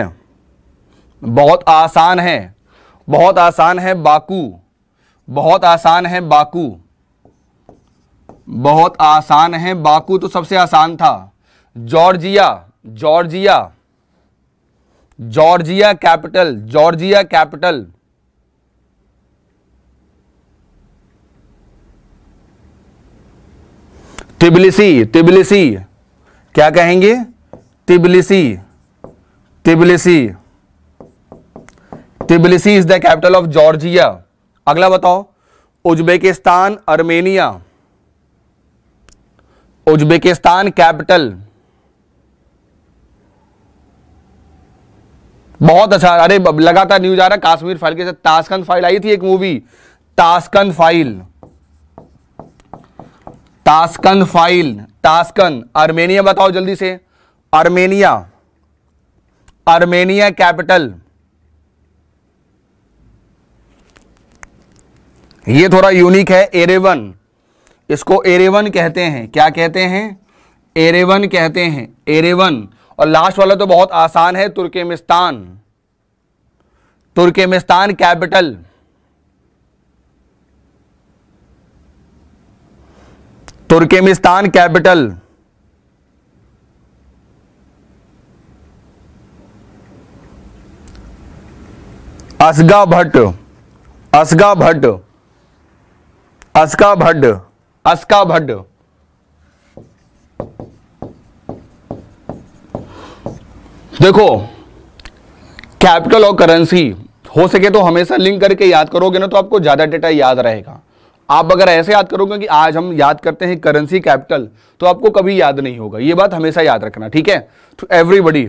बहुत आसान है बहुत आसान है बाकू बहुत आसान है बाकू बहुत आसान है बाकू तो सबसे आसान था Georgia Georgia Georgia capital Georgia capital Tbilisi Tbilisi क्या कहेंगे Tbilisi Tbilisi Tbilisi is the capital of Georgia अगला बताओ उज्बेकिस्तान अर्मेनिया उज्बेकिस्तान कैपिटल बहुत अच्छा अरे लगातार न्यूज आ रहा है काश्मीर फाइल के साथ ताशकंद फाइल आई थी एक movie Tashkent file Tashkent file Tashkent Armenia बताओ जल्दी से आर्मेनिया आर्मेनिया कैपिटल ये थोड़ा यूनिक है एरेवन इसको एरेवन कहते हैं क्या कहते हैं एरेवन कहते हैं एरेवन और लास्ट वाला तो बहुत आसान है Turkmenistan Turkmenistan capital Turkmenistan capital Ashgabat Ashgabat Ashgabat Ashgabat देखो कैपिटल और करेंसी हो सके तो हमेशा लिंक करके याद करोगे ना तो आपको ज़्यादा डेटा याद रहेगा आप अगर ऐसे याद करोगे कि आज हम याद करते हैं करेंसी कैपिटल तो आपको कभी याद नहीं होगा यह बात हमेशा याद रखना ठीक है टू तो एवरीबडी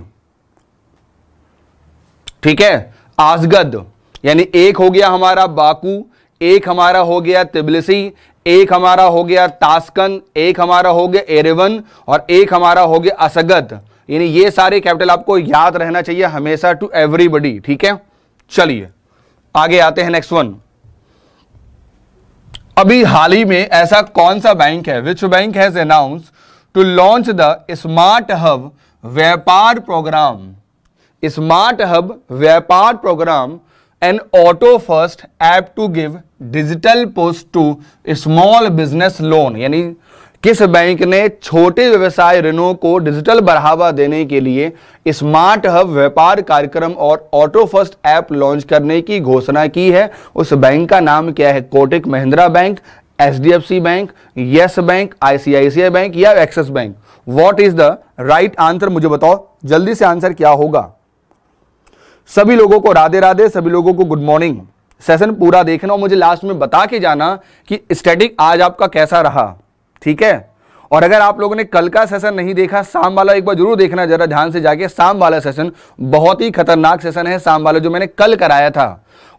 ठीक है आसगद यानी एक हो गया हमारा बाकू एक हमारा हो गया तिबलिसी एक हमारा हो गया तास्कन एक हमारा हो गया एरेवन और एक हमारा हो गया असगद यानी ये सारे कैपिटल आपको याद रहना चाहिए हमेशा टू एवरीबडी ठीक है चलिए आगे आते हैं नेक्स्ट वन अभी हाल ही में ऐसा कौन सा बैंक है which bank has announce to launch the smart hub Vyapaar programme smart hub Vyapaar programme and auto first app to give digital post to small business loan यानी किस बैंक ने छोटे व्यवसाय ऋणों को डिजिटल बढ़ावा देने के लिए स्मार्ट हब व्यापार कार्यक्रम और ऑटो फर्स्ट ऐप लॉन्च करने की घोषणा की है उस बैंक का नाम क्या है Kotak Mahindra bank C bank Yes bank ICICI bank या Axis bank what is the right answer मुझे बताओ जल्दी से आंसर क्या होगा सभी लोगों को राधे राधे सभी लोगों को गुड मॉर्निंग सेशन पूरा देखना और मुझे लास्ट में बता के जाना कि स्टैटिक आज आपका कैसा रहा ठीक है और अगर आप लोगों ने कल का सेशन नहीं देखा शाम वाला एक बार जरूर देखना जरा ध्यान से जाके शाम वाला सेशन बहुत ही खतरनाक सेशन है शाम वाला जो मैंने कल कराया था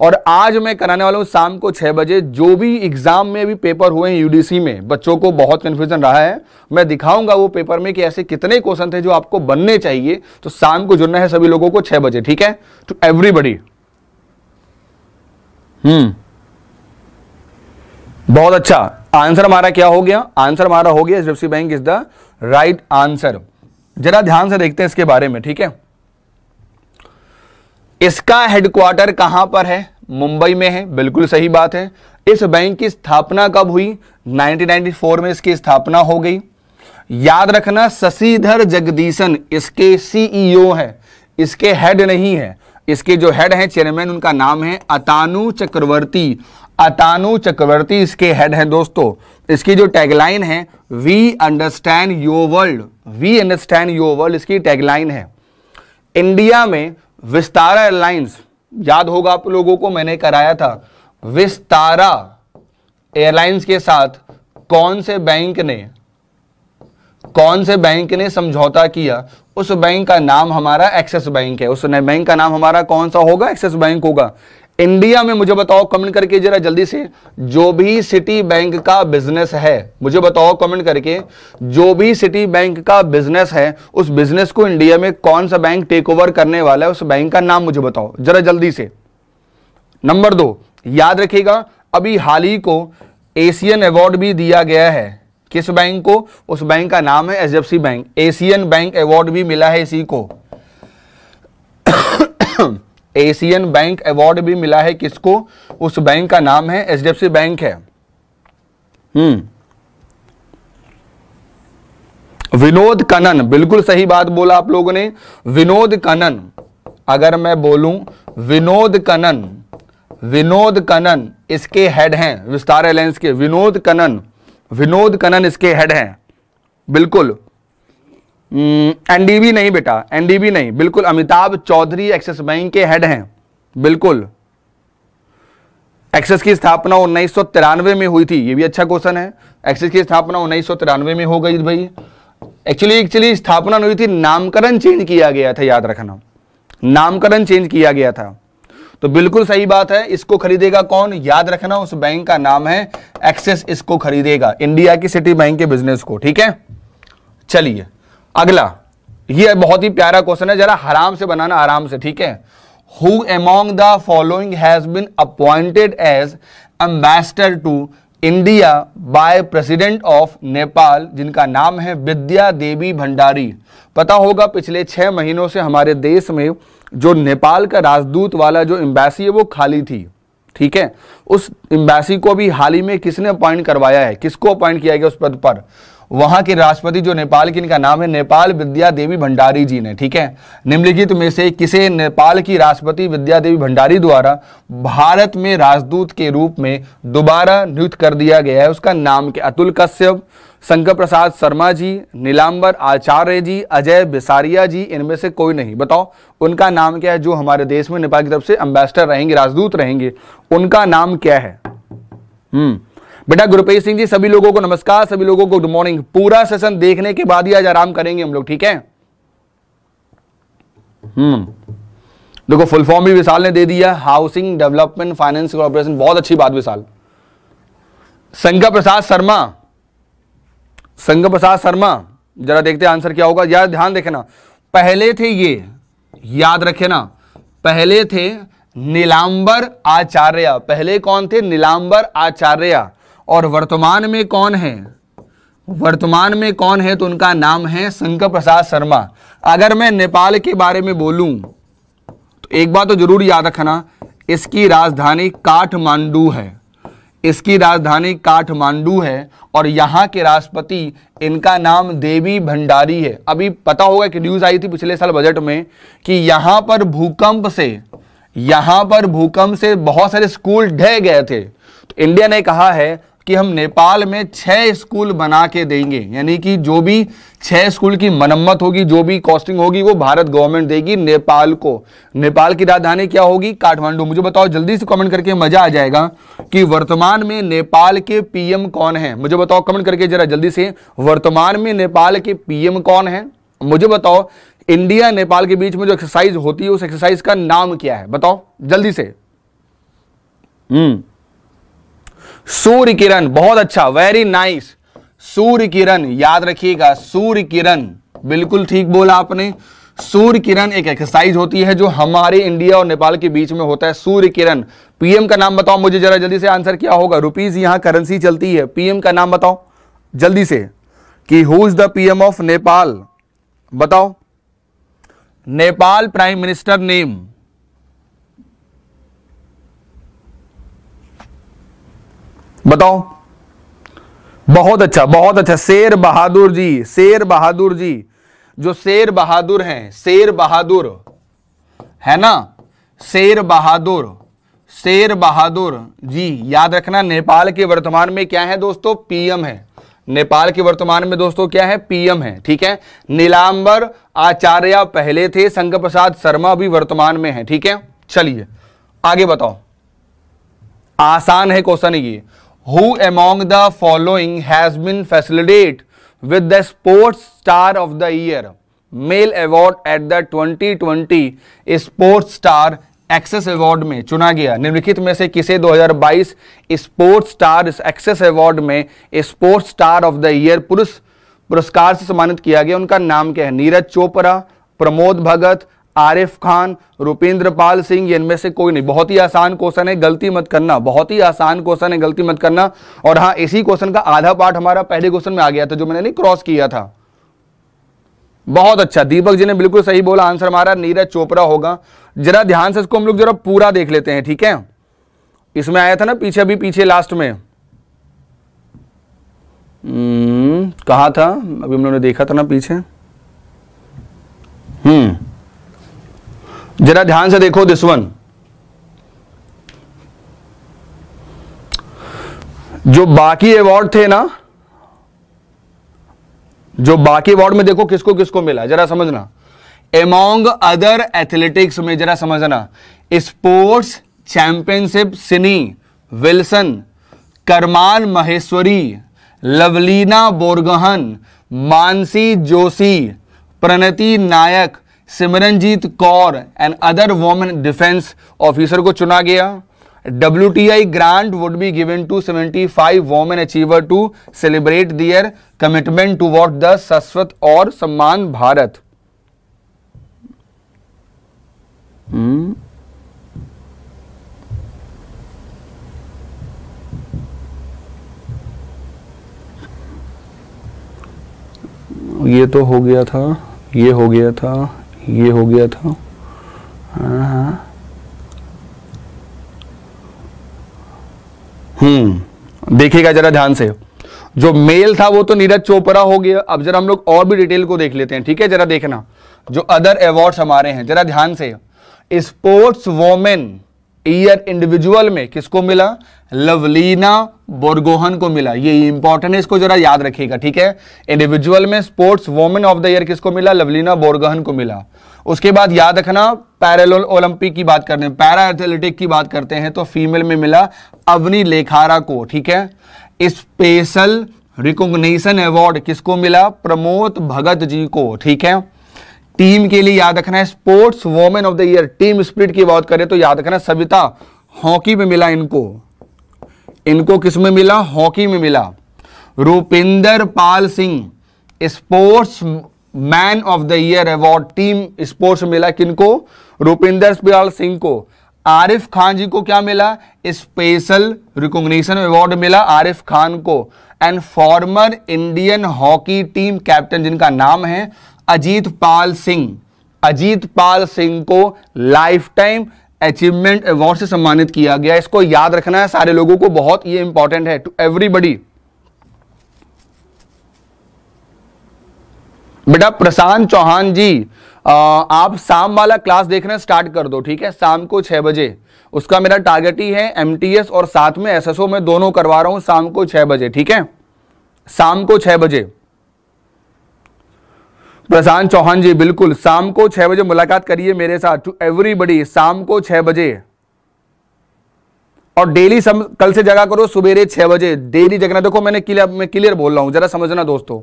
और आज मैं कराने वाला हूं शाम को छह बजे जो भी एग्जाम में भी पेपर हुए हैं यूडीसी में बच्चों को बहुत कंफ्यूजन रहा है मैं दिखाऊंगा वो पेपर में कि ऐसे कितने क्वेश्चन थे जो आपको बनने चाहिए तो शाम को जुड़ना है सभी लोगों को छह बजे ठीक है टू तो एवरीबडी हम्म बहुत अच्छा आंसर हमारा क्या हो गया आंसर हमारा हो गया H bank is the right answer जरा ध्यान से देखते हैं इसके बारे में ठीक है इसका हेडक्वार्टर कहां पर है मुंबई में है बिल्कुल सही बात है इस बैंक की स्थापना कब हुई 1994 में इसकी स्थापना हो गई याद रखना शशिधर जगदीशन इसके सीईओ e है इसके हेड नहीं है इसके जो हेड हैं चेयरमैन उनका नाम है अतानु चक्रवर्ती अतानु चक्रवर्ती इसके हेड हैं दोस्तों इसकी जो टैगलाइन है we understand your world we understand your world इसकी टैगलाइन है इंडिया में विस्तारा एयरलाइंस याद होगा आप लोगों को मैंने कराया था विस्तारा एयरलाइंस के साथ कौन से बैंक ने कौन से बैंक ने समझौता किया उस बैंक का नाम हमारा एक्सिस बैंक है उस बैंक का नाम हमारा कौन सा होगा एक्सिस बैंक होगा इंडिया में मुझे बताओ कमेंट करके जरा जल्दी से जो भी सिटी बैंक का बिजनेस है मुझे बताओ कमेंट करके जो भी सिटी बैंक का बिजनेस है उस बिजनेस को इंडिया में कौन सा बैंक टेक ओवर करने वाला है उस बैंक का नाम मुझे बताओ जरा जल्दी से नंबर दो याद रखिएगा अभी हाल ही को एशियन अवार्ड भी दिया गया है किस बैंक को उस बैंक का नाम है H bank Asian bank award भी मिला है इसी को एशियन बैंक अवार्ड भी मिला है किसको उस बैंक का नाम है एच बैंक है हम्म विनोद कनन बिल्कुल सही बात बोला आप लोगों ने विनोद कनन अगर मैं बोलूं विनोद कनन विनोद कनन इसके हेड हैं विस्तार एयरलाइंस के विनोद कनन विनोद कनन इसके हेड हैं बिल्कुल एनडीबी हम्म, नहीं बेटा एनडीबी नहीं बिल्कुल अमिताभ चौधरी एक्सिस बैंक के हेड हैं बिल्कुल एक्सेस की स्थापना उन्नीस में हुई थी ये भी अच्छा क्वेश्चन है एक्सेस की स्थापना उन्नीस में हो गई भाई एक्चुअली एक्चुअली स्थापना हुई थी नामकरण चेंज किया गया था याद रखना नामकरण चेंज किया गया था तो बिल्कुल सही बात है इसको खरीदेगा कौन याद रखना उस बैंक का नाम है एक्सेस इसको खरीदेगा इंडिया की सिटी बैंक के बिजनेस को ठीक है चलिए अगला ये बहुत ही प्यारा क्वेश्चन है जरा आराम से बनाना आराम से ठीक है who among the following has been appointed as ambassador to India by president of Nepal जिनका नाम है विद्या देवी भंडारी पता होगा पिछले छह महीनों से हमारे देश में जो नेपाल का राजदूत वाला जो एम्बेसी है वो खाली थी ठीक है उस एम्बेसी को भी हाल ही में किसने अपॉइंट करवाया है किसको अपॉइंट किया गया उस पद पर वहां के राष्ट्रपति जो नेपाल की इनका नाम है नेपाल विद्या देवी भंडारी जी ने ठीक है निम्नलिखित में से किसे नेपाल की राष्ट्रपति विद्या देवी भंडारी द्वारा भारत में राजदूत के रूप में दोबारा नियुक्त कर दिया गया है उसका नाम क्या अतुल कश्यप शंकर प्रसाद शर्मा जी नीलांबर आचार्य जी अजय बिसारिया जी इनमें से कोई नहीं बताओ उनका नाम क्या है जो हमारे देश में नेपाल की तरफ से एम्बेसडर रहेंगे राजदूत रहेंगे उनका नाम क्या है हम्म बेटा गुरुपेश सिंह जी सभी लोगों को नमस्कार सभी लोगों को गुड मॉर्निंग पूरा सेशन देखने के बाद ही आज आराम करेंगे हम लोग ठीक है हम्म देखो फुल फॉर्म भी विशाल ने दे दिया हाउसिंग डेवलपमेंट फाइनेंस कॉर्पोरेशन बहुत अच्छी बात विशाल संघा प्रसाद शर्मा संघ प्रसाद शर्मा जरा देखते आंसर क्या होगा यार ध्यान देखना पहले थे ये याद रखे ना पहले थे नीलांबर आचार्य पहले कौन थे नीलांबर आचार्य और वर्तमान में कौन है वर्तमान में कौन है तो उनका नाम है शंकर प्रसाद शर्मा अगर मैं नेपाल के बारे में बोलूं तो एक बात तो जरूर याद रखना इसकी राजधानी काठमांडू है इसकी राजधानी काठमांडू है और यहाँ के राष्ट्रपति इनका नाम देवी भंडारी है अभी पता होगा कि न्यूज़ आई थी पिछले साल बजट में कि यहाँ पर भूकंप से यहाँ पर भूकंप से बहुत सारे स्कूल ढह गए थे तो इंडिया ने कहा है कि हम नेपाल में छः स्कूल बना के देंगे यानी कि जो भी छः स्कूल की मरम्मत होगी जो भी कॉस्टिंग होगी वो भारत गवर्नमेंट देगी नेपाल को नेपाल की राजधानी क्या होगी काठमांडू मुझे बताओ जल्दी से कमेंट करके मजा आ जाएगा कि वर्तमान में नेपाल के पीएम कौन है मुझे बताओ कमेंट करके जरा जल्दी से वर्तमान में नेपाल के पीएम कौन है मुझे बताओ इंडिया नेपाल के बीच में जो एक्सरसाइज होती है उस एक्सरसाइज का नाम क्या है बताओ जल्दी से हम्म सूर्य किरण बहुत अच्छा वेरी नाइस सूर्य किरण याद रखिएगा सूर्य किरण बिल्कुल ठीक बोला आपने सूर्य किरण एक एक्सरसाइज होती है जो हमारे इंडिया और नेपाल के बीच में होता है सूर्य किरण पीएम का नाम बताओ मुझे जरा जल्दी से आंसर क्या होगा रुपीज यहां करेंसी चलती है पीएम का नाम बताओ जल्दी से कि who is the PM of Nepal बताओ नेपाल प्राइम मिनिस्टर नेम बताओ बहुत अच्छा बहुत अच्छा शेर बहादुर जी शेर बहादुर जी जो शेर बहादुर हैं शेर बहादुर है ना शेर बहादुर शेर बहादुर जी याद रखना नेपाल के वर्तमान में क्या है दोस्तों पीएम है नेपाल के वर्तमान में दोस्तों क्या है पीएम है ठीक है नीलांबर आचार्य पहले थे शंकर प्रसाद शर्मा भी वर्तमान में है ठीक है चलिए आगे बताओ आसान है क्वेश्चन ये who among the following has been facilitated with the sports star of the year male award at the 2020 sports star aces award में चुना गया निम्नलिखित में से किसे 2022 स्पोर्ट्स स्टार एक्सेस अवार्ड में sports star of the year पुरुष पुरस्कार से सम्मानित किया गया उनका नाम क्या है नीरज चोपड़ा प्रमोद भगत आरिफ खान रुपेंद्र पाल सिंह इनमें से कोई नहीं बहुत ही आसान क्वेश्चन है गलती मत करना बहुत ही आसान क्वेश्चन है गलती मत करना और हाँ इसी क्वेश्चन का आधा पार्ट हमारा पहले क्वेश्चन में आ गया था जो मैंने नहीं क्रॉस किया था बहुत अच्छा दीपक जी ने बिल्कुल सही बोला आंसर हमारा नीरज चोपड़ा होगा जरा ध्यान से इसको हम लोग जरा पूरा देख लेते हैं ठीक है इसमें आया था ना पीछे अभी पीछे लास्ट में हम्म, कहा था अभी हम लोगों ने देखा था ना पीछे हम्म जरा ध्यान से देखो दिस वन जो बाकी अवार्ड थे ना जो बाकी अवार्ड में देखो किसको किसको मिला जरा समझना एमोंग अदर एथलेटिक्स में जरा समझना sports championship Shiny Wilson Karnam Malleswari Lovlina Borgohain Mansi Joshi Pranati Nayak Simranjeet Kaur and other women defence officer को चुना गया W T I grant would be given to seventy five women achiever to celebrate their commitment to what the सस्वत और सम्मान भारत hmm. ये तो हो गया था ये हो गया था ये हो गया था हाँ। हम्म देखिएगा जरा ध्यान से जो मेल था वो तो नीरज चोपड़ा हो गया अब जरा हम लोग और भी डिटेल को देख लेते हैं ठीक है जरा देखना जो अदर अवार्ड हमारे हैं जरा ध्यान से स्पोर्ट्स वोमेन ईयर इंडिविजुअल में किसको मिला लवलीना बोरगोहन को मिला ये इंपॉर्टेंट है इसको जरा याद रखिएगा ठीक है इंडिविजुअल में sports women of the year किसको मिला लवलीना बोरगोहन को मिला उसके बाद याद रखना पैरल ओलंपिक की बात करते हैं पैरा एथलेटिक की बात करते हैं तो फीमेल में मिला अवनी लेखारा को ठीक है स्पेशल रिकॉग्निशन अवार्ड किसको मिला प्रमोद भगत जी को ठीक है टीम के लिए याद रखना है sports women of the year team spirit की बात करें तो याद रखना सविता हॉकी में मिला इनको इनको किस में मिला हॉकी में मिला Rupinder Pal Singh sports man of the year award team sports मिला किनको रूपिंदर पाल सिंह को आरिफ खान जी को क्या मिला स्पेशल रिकॉग्निशन अवार्ड मिला आरिफ खान को and former Indian hockey team captain जिनका नाम है अजीत पाल सिंह अजीत पाल सिंह को लाइफ टाइम अचीवमेंट अवार्ड से सम्मानित किया गया इसको याद रखना है सारे लोगों को बहुत ये इंपॉर्टेंट है टू एवरीबडी बेटा प्रशांत चौहान जी आ, आप शाम वाला क्लास देखना स्टार्ट कर दो ठीक है शाम को छह बजे उसका मेरा टारगेट ही है एमटीएस और साथ में एसएसओ में दोनों करवा रहा हूं शाम को छह बजे ठीक है शाम को छह बजे प्रशांत चौहान जी बिल्कुल शाम को छह बजे मुलाकात करिए मेरे साथ टू एवरीबडी शाम को छह बजे और डेली सम कल से जगा करो सुबेरे छह बजे डेली जगना देखो मैंने क्लियर मैं क्लियर बोल रहा हूं जरा समझना दोस्तों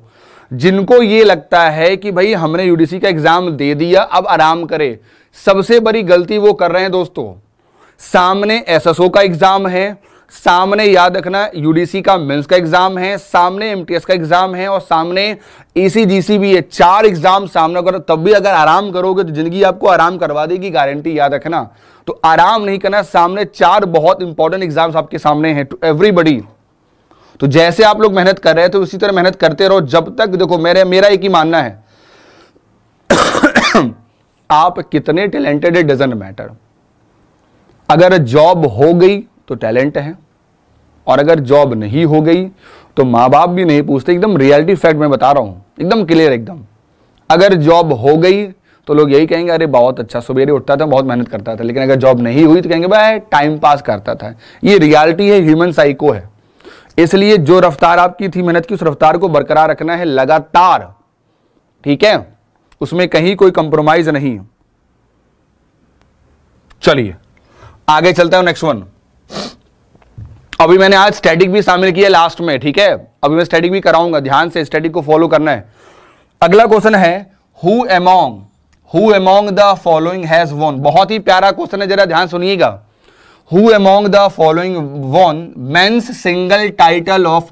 जिनको ये लगता है कि भाई हमने यूडीसी का एग्जाम दे दिया अब आराम करे सबसे बड़ी गलती वो कर रहे हैं दोस्तों सामने एसएसओ का एग्जाम है सामने याद रखना यूडीसी का मेंस का एग्जाम है सामने एमटीएस का एग्जाम है और सामने एसीजीसी भी है चार एग्जाम सामना करो तब भी अगर आराम करोगे तो जिंदगी आपको आराम करवा देगी गारंटी याद रखना तो आराम नहीं करना सामने चार बहुत इंपॉर्टेंट एग्जाम्स आपके सामने हैं टू एवरीबडी तो जैसे आप लोग मेहनत कर रहे थे उसी तरह मेहनत करते रहो जब तक देखो मेरे मेरा एक ही मानना है आप कितने टैलेंटेड है डजेंट मैटर अगर जॉब हो गई तो टैलेंट है और अगर जॉब नहीं हो गई तो माँ बाप भी नहीं पूछते एकदम रियलिटी फैक्ट मैं बता रहा हूँ एकदम क्लियर एकदम अगर जॉब हो गई तो लोग यही कहेंगे अरे बहुत अच्छा सवेरे उठता था बहुत मेहनत करता था लेकिन अगर जॉब नहीं हुई तो कहेंगे भाई टाइम पास करता था ये रियलिटी है ह्यूमन साइको है इसलिए जो रफ्तार आपकी थी मेहनत की उस रफ्तार को बरकरार रखना है लगातार ठीक है उसमें कहीं कोई कंप्रोमाइज नहीं चलिए आगे चलता हूं नेक्स्ट वन अभी मैंने आज स्टैटिक भी शामिल किया लास्ट में ठीक है अभी मैं स्टैटिक भी कराऊंगा ध्यान से स्टैटिक को फॉलो करना है अगला क्वेश्चन है who among who among the following has won बहुत ही प्यारा क्वेश्चन है जरा ध्यान सुनिएगा who among the following won men's single title of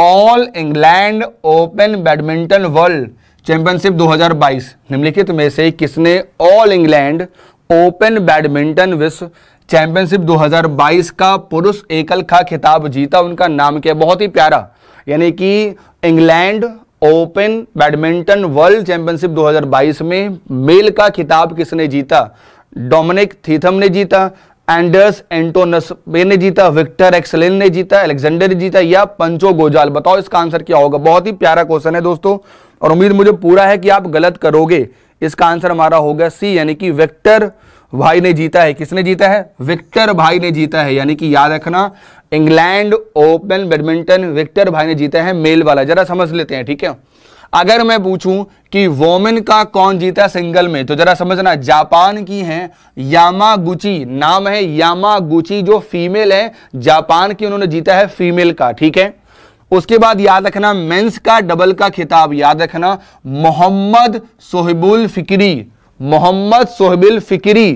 all England open badminton world championship 2022 निम्नलिखित में से किसने ऑल इंग्लैंड ओपन बैडमिंटन विश्व चैंपियनशिप 2022 का पुरुष एकल का खिताब जीता उनका नाम क्या बहुत ही प्यारा यानी कि England open badminton world championship 2022 में मेल का खिताब किसने जीता डोमिनिक थीथम ने जीता एंडर्स एंटोनस ने जीता विक्टर एक्सलेन ने जीता एलेक्जेंडर ने जीता या पंचो गोजाल बताओ इसका आंसर क्या होगा बहुत ही प्यारा क्वेश्चन है दोस्तों और उम्मीद मुझे पूरा है कि आप गलत करोगे इसका आंसर हमारा होगा सी यानी कि विक्टर भाई ने जीता है किसने जीता है विक्टर भाई ने जीता है यानी कि याद रखना इंग्लैंड ओपन बैडमिंटन विक्टर भाई ने जीता है मेल वाला जरा समझ लेते हैं ठीक है अगर मैं पूछूं कि वोमेन का कौन जीता सिंगल में तो जरा समझना जापान की है यामागुची नाम है यामागुची जो फीमेल है जापान की उन्होंने जीता है फीमेल का ठीक है उसके बाद याद रखना मेंस का डबल का खिताब याद रखना Muhammad Shohibul Fikri Muhammad Shohibul Fikri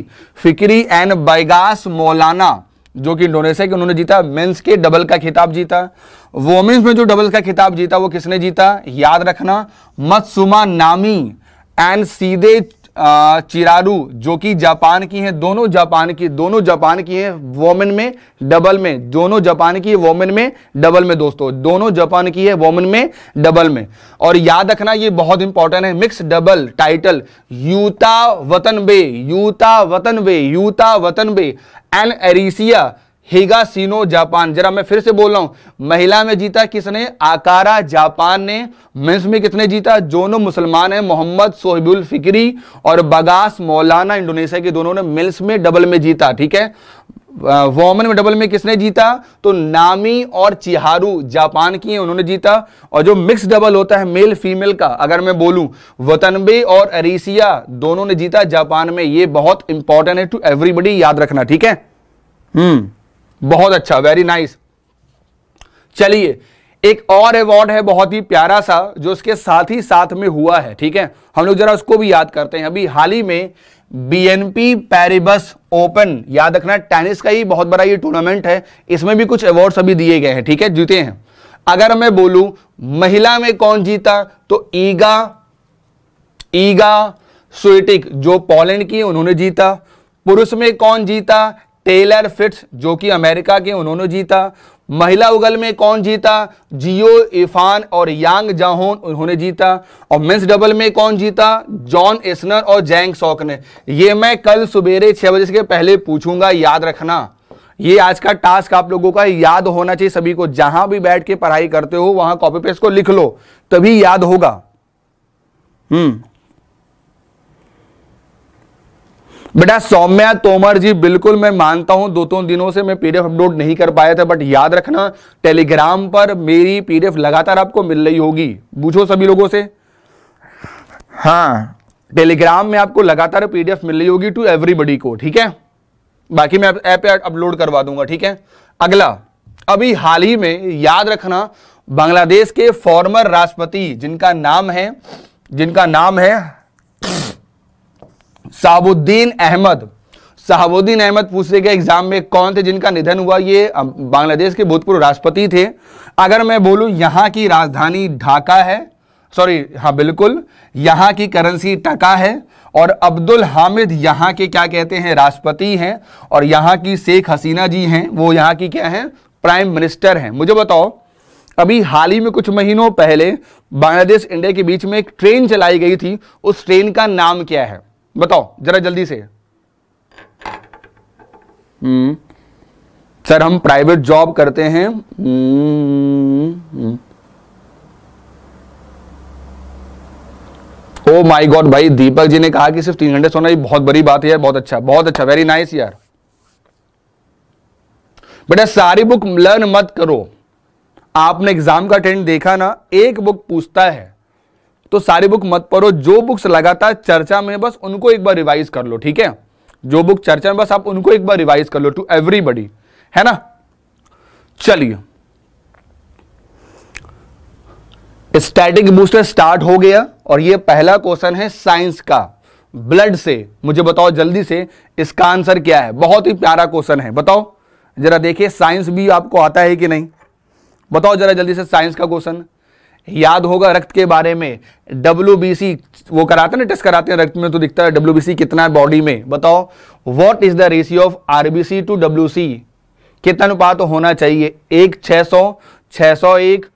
Fikri and Bagas Maulana जो कि इंडोनेशिया के उन्होंने जीता मेंस के डबल का खिताब जीता वोमेंस में जो डबल का खिताब जीता वो किसने जीता याद रखना मत नामी एंड सीधे चिरारू जो कि जापान की हैं दोनों जापान की दोनों जापान की हैं वोमेन में डबल में दोनों जापान की है वोमेन में डबल में दोस्तों दोनों जापान की है वोमेन में डबल में और याद रखना ये बहुत इंपॉर्टेंट है मिक्स डबल टाइटल यूता वतन बे यूता वतन बे यूता वतन बे एन एरिसिया सीनो जापान जरा मैं फिर से बोल रहा हूं महिला में जीता किसने आकारा जापान ने मेंस में कितने जीता दोनों मुसलमान है मोहम्मद सोहबुल फिक्री और बगास मौलाना इंडोनेशिया के दोनों ने मेंस में डबल में जीता ठीक है वोमन में डबल में किसने जीता तो नामी और चिहारू जापान की है उन्होंने जीता और जो मिक्स डबल होता है मेल फीमेल का अगर मैं बोलूं वतनबे और अरीसिया दोनों ने जीता जापान में ये बहुत इंपॉर्टेंट है टू एवरीबडी याद रखना ठीक है हम्म बहुत अच्छा वेरी नाइस चलिए एक और अवार्ड है बहुत ही प्यारा सा जो इसके साथ ही साथ में हुआ है ठीक है हम लोग जरा उसको भी याद करते हैं अभी हाल ही में बीएनपी पैरिबस ओपन याद रखना टेनिस का ही बहुत बड़ा ये टूर्नामेंट है इसमें भी कुछ अवार्ड अभी दिए गए हैं ठीक है जीते हैं अगर मैं बोलू महिला में कौन जीता तो ईगा ईगा स्वेटिक जो पोलैंड की उन्होंने जीता पुरुष में कौन जीता टेलर फिट्स जो कि अमेरिका के उन्होंने जीता महिला उगल में कौन जीता जियो इफान और यांग जाहोन उन्होंने जीता और मेंस डबल में कौन जीता जॉन एसनर और जैंग सॉक ने ये मैं कल सुबेरे छह बजे के पहले पूछूंगा याद रखना ये आज का टास्क आप लोगों का याद होना चाहिए सभी को जहां भी बैठ के पढ़ाई करते हो वहां कॉपी पेस्ट को लिख लो तभी याद होगा हम्म बेटा सौम्या तोमर जी बिल्कुल मैं मानता हूं दो तीन दिनों से मैं पीडीएफ अपलोड नहीं कर पाया था बट याद रखना टेलीग्राम पर मेरी पीडीएफ लगातार आपको मिल रही होगी पूछो सभी लोगों से हाँ टेलीग्राम में आपको लगातार पीडीएफ मिल रही होगी टू एवरीबडी को ठीक है बाकी मैं ऐप अपलोड करवा दूंगा ठीक है अगला अभी हाल ही में याद रखना बांग्लादेश के फॉर्मर राष्ट्रपति जिनका नाम है जिनका नाम है साबुद्दीन अहमद साहबुद्दीन अहमद पूछे गए एग्जाम में कौन थे जिनका निधन हुआ ये बांग्लादेश के भूतपूर्व राष्ट्रपति थे अगर मैं बोलूं यहां की राजधानी ढाका है सॉरी हाँ बिल्कुल यहाँ की करेंसी टका है और अब्दुल हामिद यहाँ के क्या कहते हैं राष्ट्रपति हैं और यहाँ की शेख हसीना जी हैं वो यहाँ की क्या है प्राइम मिनिस्टर हैं मुझे बताओ अभी हाल ही में कुछ महीनों पहले बांग्लादेश इंडिया के बीच में एक ट्रेन चलाई गई थी उस ट्रेन का नाम क्या है बताओ जरा जल्दी से हम्म सर हम प्राइवेट जॉब करते हैं ओ माय गॉड भाई दीपक जी ने कहा कि सिर्फ तीन घंटे सोना ये बहुत बड़ी बात है बहुत अच्छा बहुत अच्छा वेरी नाइस यार बेटा सारी बुक लर्न मत करो आपने एग्जाम का ट्रेंड देखा ना एक बुक पूछता है तो सारी बुक मत पढ़ो जो बुक्स लगातार चर्चा में बस उनको एक बार रिवाइज कर लो ठीक है जो बुक चर्चा में बस आप उनको एक बार रिवाइज कर लो टू एवरीबडी है ना चलिए स्टैटिक बूस्टर स्टार्ट हो गया और ये पहला क्वेश्चन है साइंस का ब्लड से मुझे बताओ जल्दी से इसका आंसर क्या है बहुत ही प्यारा क्वेश्चन है बताओ जरा देखिए साइंस भी आपको आता है कि नहीं बताओ जरा जल्दी से साइंस का क्वेश्चन याद होगा रक्त के बारे में डब्ल्यू वो कराते हैं ना टेस्ट कराते हैं रक्त में तो दिखता है डब्ल्यू कितना है बॉडी में बताओ what is the ratio of RBC to W कितना अनुपात होना चाहिए एक छह सौ छह सौ एक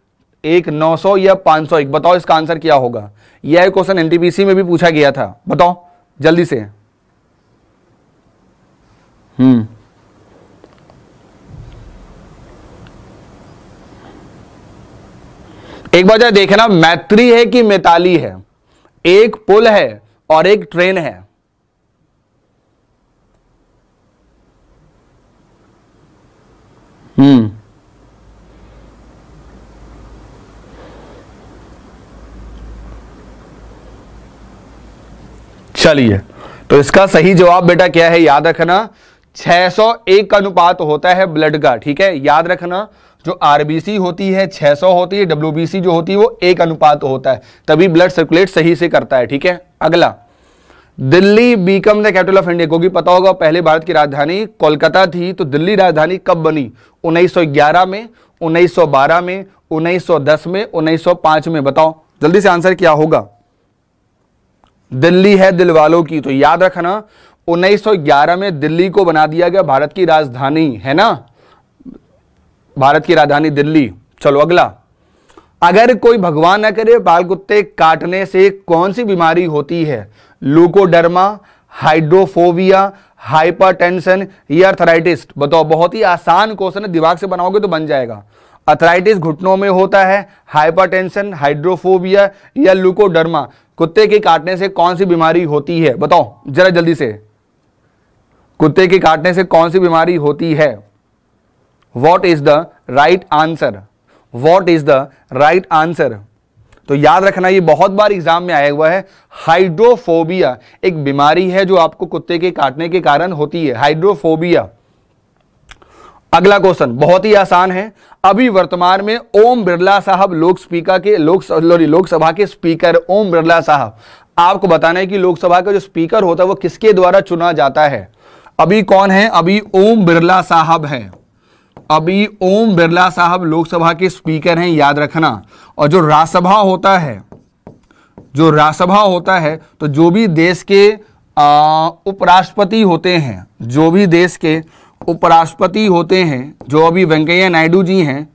एक नौ सौ या पांच सौ एक बताओ इसका आंसर क्या होगा यह क्वेश्चन एनटीपीसी में भी पूछा गया था बताओ जल्दी से हम्म एक बार जरा देखना मैत्री है कि मेताली है एक पुल है और एक ट्रेन है हम्म चलिए तो इसका सही जवाब बेटा क्या है याद रखना 601 अनुपात होता है ब्लड का ठीक है याद रखना जो आरबीसी होती है 600 होती है डब्ल्यूबीसी जो होती है वो एक अनुपात होता है तभी ब्लड सर्कुलेट सही से करता है ठीक है अगला Delhi become the capital of India क्योंकि पता होगा पहले भारत की राजधानी कोलकाता थी तो दिल्ली राजधानी कब बनी 1911 में 1912 में 1910 में 1905 में बताओ जल्दी से आंसर क्या होगा दिल्ली है दिलवालों की तो याद रखना 1911 में दिल्ली को बना दिया गया भारत की राजधानी है ना भारत की राजधानी दिल्ली चलो अगला अगर कोई भगवान न करे बाल कुत्ते काटने से कौन सी बीमारी होती है लूकोडर्मा हाइड्रोफोबिया हाइपरटेंशन या अर्थराइटिस बताओ बहुत ही आसान क्वेश्चन है दिमाग से बनाओगे तो बन जाएगा अर्थराइटिस घुटनों में होता है हाइपरटेंशन हाइड्रोफोबिया या लूकोडर्मा कुत्ते के काटने से कौन सी बीमारी होती है बताओ जरा जल्दी से कुत्ते के काटने से कौन सी बीमारी होती है what is the right answer what is the right answer तो याद रखना ये बहुत बार एग्जाम में आया हुआ है हाइड्रोफोबिया एक बीमारी है जो आपको कुत्ते के काटने के कारण होती है हाइड्रोफोबिया अगला क्वेश्चन बहुत ही आसान है अभी वर्तमान में ओम बिरला साहब लोक स्पीकर के लोक सॉरी लोकसभा के स्पीकर ओम बिरला साहब आपको बताना है कि लोकसभा का जो स्पीकर होता है वो किसके द्वारा चुना जाता है अभी कौन है अभी ओम बिरला साहब हैं अभी ओम बिरला साहब लोकसभा के स्पीकर हैं याद रखना और जो राज्यसभा होता है जो राज्यसभा होता है तो जो भी देश के उपराष्ट्रपति होते हैं जो भी देश के उपराष्ट्रपति होते हैं जो अभी वेंकैया नायडू जी हैं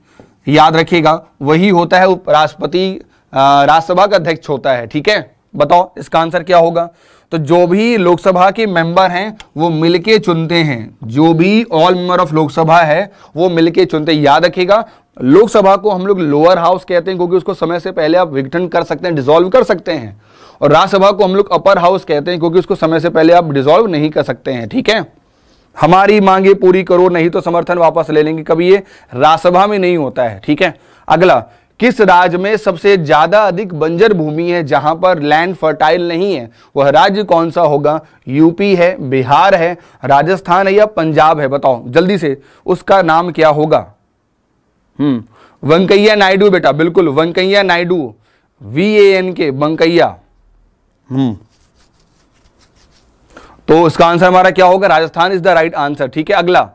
याद रखिएगा वही होता है उपराष्ट्रपति राज्यसभा का अध्यक्ष होता है ठीक है बताओ इसका आंसर क्या होगा तो जो भी लोकसभा के मेंबर हैं वो मिलके चुनते हैं जो भी ऑल मेंबर ऑफ लोकसभा है वो मिलके चुनते हैं याद रखिएगा लोकसभा को हम लोग लोअर हाउस कहते हैं क्योंकि उसको समय से पहले आप विघटन कर सकते हैं डिसॉल्व कर सकते हैं और राज्यसभा को हम लोग अपर हाउस कहते हैं क्योंकि उसको समय से पहले आप डिजोल्व नहीं कर सकते हैं ठीक है हमारी मांगे पूरी करो नहीं तो समर्थन वापस ले लेंगे कभी ये राज्यसभा में नहीं होता है ठीक है अगला किस राज्य में सबसे ज़्यादा अधिक बंजर भूमि है जहां पर लैंड फर्टाइल नहीं है वह राज्य कौन सा होगा यूपी है बिहार है राजस्थान है या पंजाब है बताओ जल्दी से उसका नाम क्या होगा हम्म वेंकैया नायडू बेटा बिल्कुल Venkaiah Naidu V A N K Venkaiah hmm तो इसका आंसर हमारा क्या होगा Rajasthan is the right answer ठीक है अगला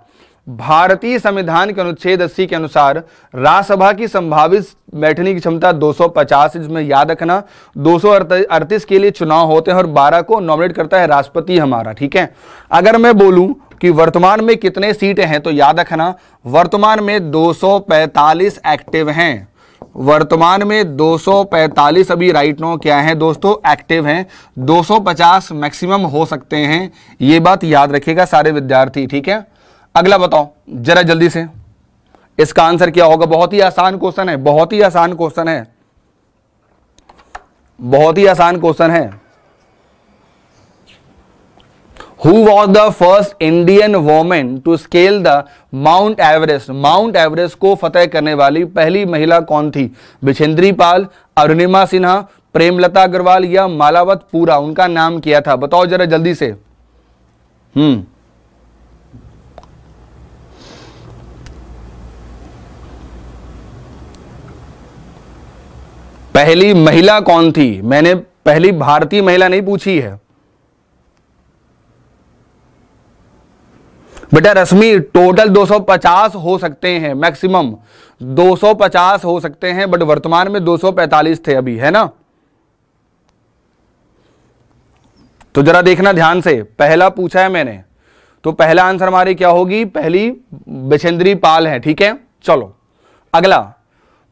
भारतीय संविधान के अनुच्छेद अस्सी के अनुसार राज्यसभा की संभावित बैठने की क्षमता 250 जिसमें याद रखना दो के लिए चुनाव होते हैं और 12 को नॉमिनेट करता है राष्ट्रपति हमारा ठीक है अगर मैं बोलूं कि वर्तमान में कितने सीटें हैं तो याद रखना वर्तमान में 245 एक्टिव हैं वर्तमान में 245 अभी राइट नो क्या है दोस्तों एक्टिव हैं 250 मैक्सिमम हो सकते हैं ये बात याद रखिएगा सारे विद्यार्थी ठीक है अगला बताओ जरा जल्दी से इसका आंसर क्या होगा बहुत ही आसान क्वेश्चन है बहुत ही आसान क्वेश्चन है बहुत ही आसान क्वेश्चन है who was the first Indian women to scale the Mount Everest Mount Everest को फतेह करने वाली पहली महिला कौन थी बिछेंद्री पाल अरुणिमा सिन्हा प्रेमलता अग्रवाल या मालावत पूरा उनका नाम किया था बताओ जरा जल्दी से हम्म पहली महिला कौन थी मैंने पहली भारतीय महिला नहीं पूछी है बेटा रश्मि टोटल 250 हो सकते हैं मैक्सिमम 250 हो सकते हैं बट वर्तमान में 245 थे अभी है ना तो जरा देखना ध्यान से पहला पूछा है मैंने तो पहला आंसर हमारी क्या होगी पहली बिचेंद्री पाल है ठीक है चलो अगला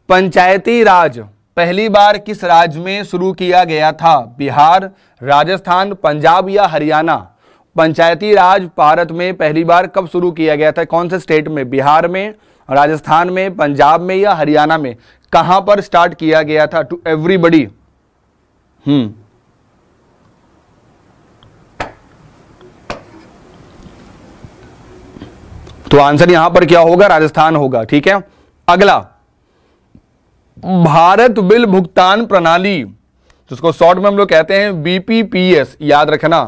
पंचायती राज पहली बार किस राज्य में शुरू किया गया था बिहार राजस्थान पंजाब या हरियाणा पंचायती राज भारत में पहली बार कब शुरू किया गया था कौन से स्टेट में बिहार में राजस्थान में पंजाब में या हरियाणा में कहां पर स्टार्ट किया गया था टू एवरीबडी हम्म तो आंसर यहां पर क्या होगा राजस्थान होगा ठीक है अगला भारत बिल भुगतान प्रणाली जिसको शॉर्ट में हम लोग कहते हैं बीपीपीएस याद रखना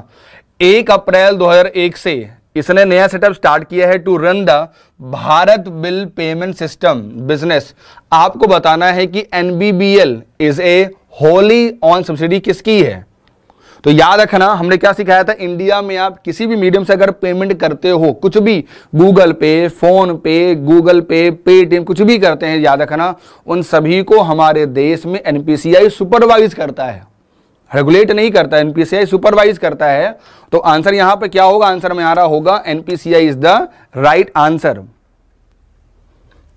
एक अप्रैल 2001 से इसने नया सेटअप स्टार्ट किया है to run the Bharat bill payment system business आपको बताना है कि NBBL is a wholly own subsidiary किसकी है तो याद रखना हमने क्या सिखाया था इंडिया में आप किसी भी मीडियम से अगर पेमेंट करते हो कुछ भी गूगल पे फोन पे गूगल पे पेटीएम कुछ भी करते हैं याद रखना उन सभी को हमारे देश में एनपीसीआई सुपरवाइज करता है रेगुलेट नहीं करता एनपीसीआई सुपरवाइज करता है तो आंसर यहां पर क्या होगा आंसर में आ रहा होगा NPCI is the right answer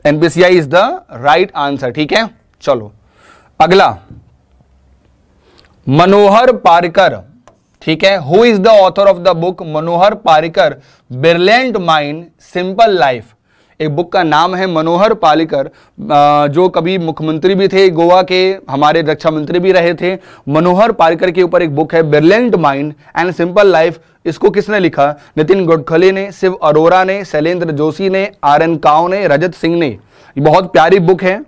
NPCI is the right answer ठीक है चलो अगला मनोहर पारकर ठीक है who is the author of the book Manohar Parrikar brilliant mind simple life एक बुक का नाम है मनोहर पालिकर जो कभी मुख्यमंत्री भी थे गोवा के हमारे रक्षा मंत्री भी रहे थे मनोहर पारिकर के ऊपर एक बुक है brilliant mind and simple life इसको किसने लिखा नितिन गडखले ने शिव अरोरा ने शैलेंद्र जोशी ने आर एन काव ने रजत सिंह ने बहुत प्यारी बुक है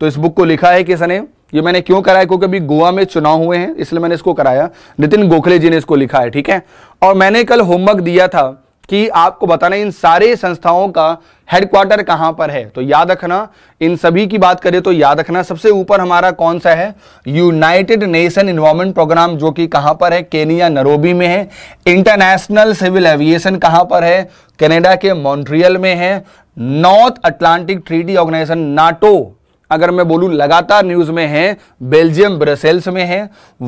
तो इस बुक को लिखा है किसने ये मैंने क्यों कराया क्योंकि अभी गोवा में चुनाव हुए हैं इसलिए मैंने इसको कराया नितिन गोखले जी ने इसको लिखा है ठीक है और मैंने कल होमवर्क दिया था कि आपको बताना इन सारे संस्थाओं का हेडक्वार्टर कहां पर है तो याद रखना इन सभी की बात करें तो याद रखना सबसे ऊपर हमारा कौन सा है यूनाइटेड नेशन इन्वायरमेंट प्रोग्राम जो कि कहां पर है केनिया नरोबी में है इंटरनेशनल सिविल एविएशन कहां पर है कनाडा के मॉन्ट्रियल में है North Atlantic Treaty Organization NATO अगर मैं बोलूं लगातार न्यूज में है बेल्जियम ब्रसेल्स में है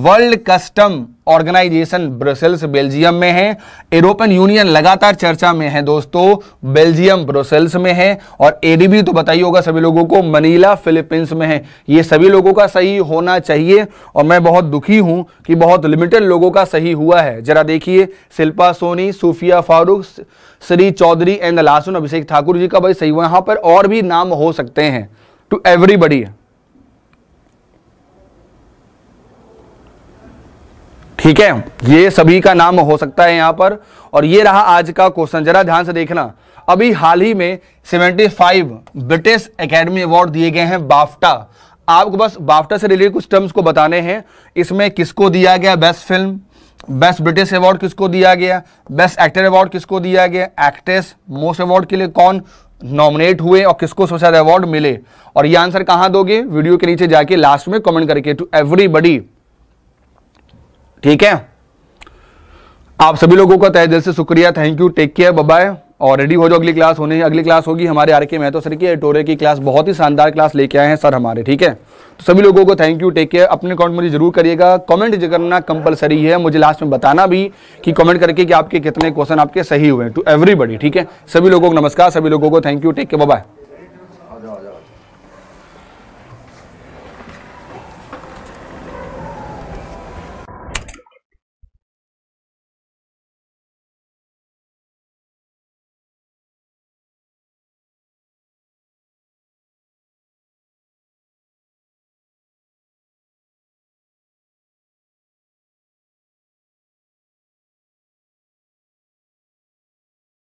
World Custom Organization Brussels Belgium में है यूरोपियन यूनियन लगातार चर्चा में है दोस्तों बेल्जियम ब्रसेल्स में है और एडीबी तो बताइए होगा सभी लोगों को मनीला फिलीपींस में है ये सभी लोगों का सही होना चाहिए और मैं बहुत दुखी हूं कि बहुत लिमिटेड लोगों का सही हुआ है जरा देखिए शिल्पा सोनी सूफिया फारूक श्री चौधरी एंड लासुन अभिषेक ठाकुर जी का भाई सही हुआ यहाँ पर और भी नाम हो सकते हैं to everybody ठीक है ये सभी का नाम हो सकता है यहां पर और ये रहा आज का क्वेश्चन जरा ध्यान से देखना अभी हाल ही में 75 ब्रिटिश एकेडमी अवार्ड दिए गए हैं बाफ्टा आपको बस बाफ्टा से रिलेटेड कुछ टर्म्स को बताने हैं इसमें किसको दिया गया best film best British award किसको दिया गया बेस्ट एक्टर अवार्ड किसको दिया गया एक्ट्रेस मोस्ट अवार्ड के लिए कौन नॉमिनेट हुए और किसको ज्यादा अवार्ड मिले और ये आंसर कहां दोगे वीडियो के नीचे जाके लास्ट में कमेंट करके टू एवरीबडी ठीक है आप सभी लोगों का तहे दिल से शुक्रिया thank you take care bye और रेडी हो जाओ अगली क्लास होने अगली क्लास होगी हमारे आर के मेहतो सर की टोरे की क्लास बहुत ही शानदार क्लास लेके आए हैं सर हमारे ठीक है तो सभी लोगों को थैंक यू टेक केयर अपने अकाउंट मुझे जरूर करिएगा कमेंट करना कंपलसरी है मुझे लास्ट में बताना भी कि कमेंट करके कि आपके कितने क्वेश्चन आपके सही हुए टू एवरीबडी ठीक है सभी लोगों को नमस्कार सभी लोगों को thank you take care bye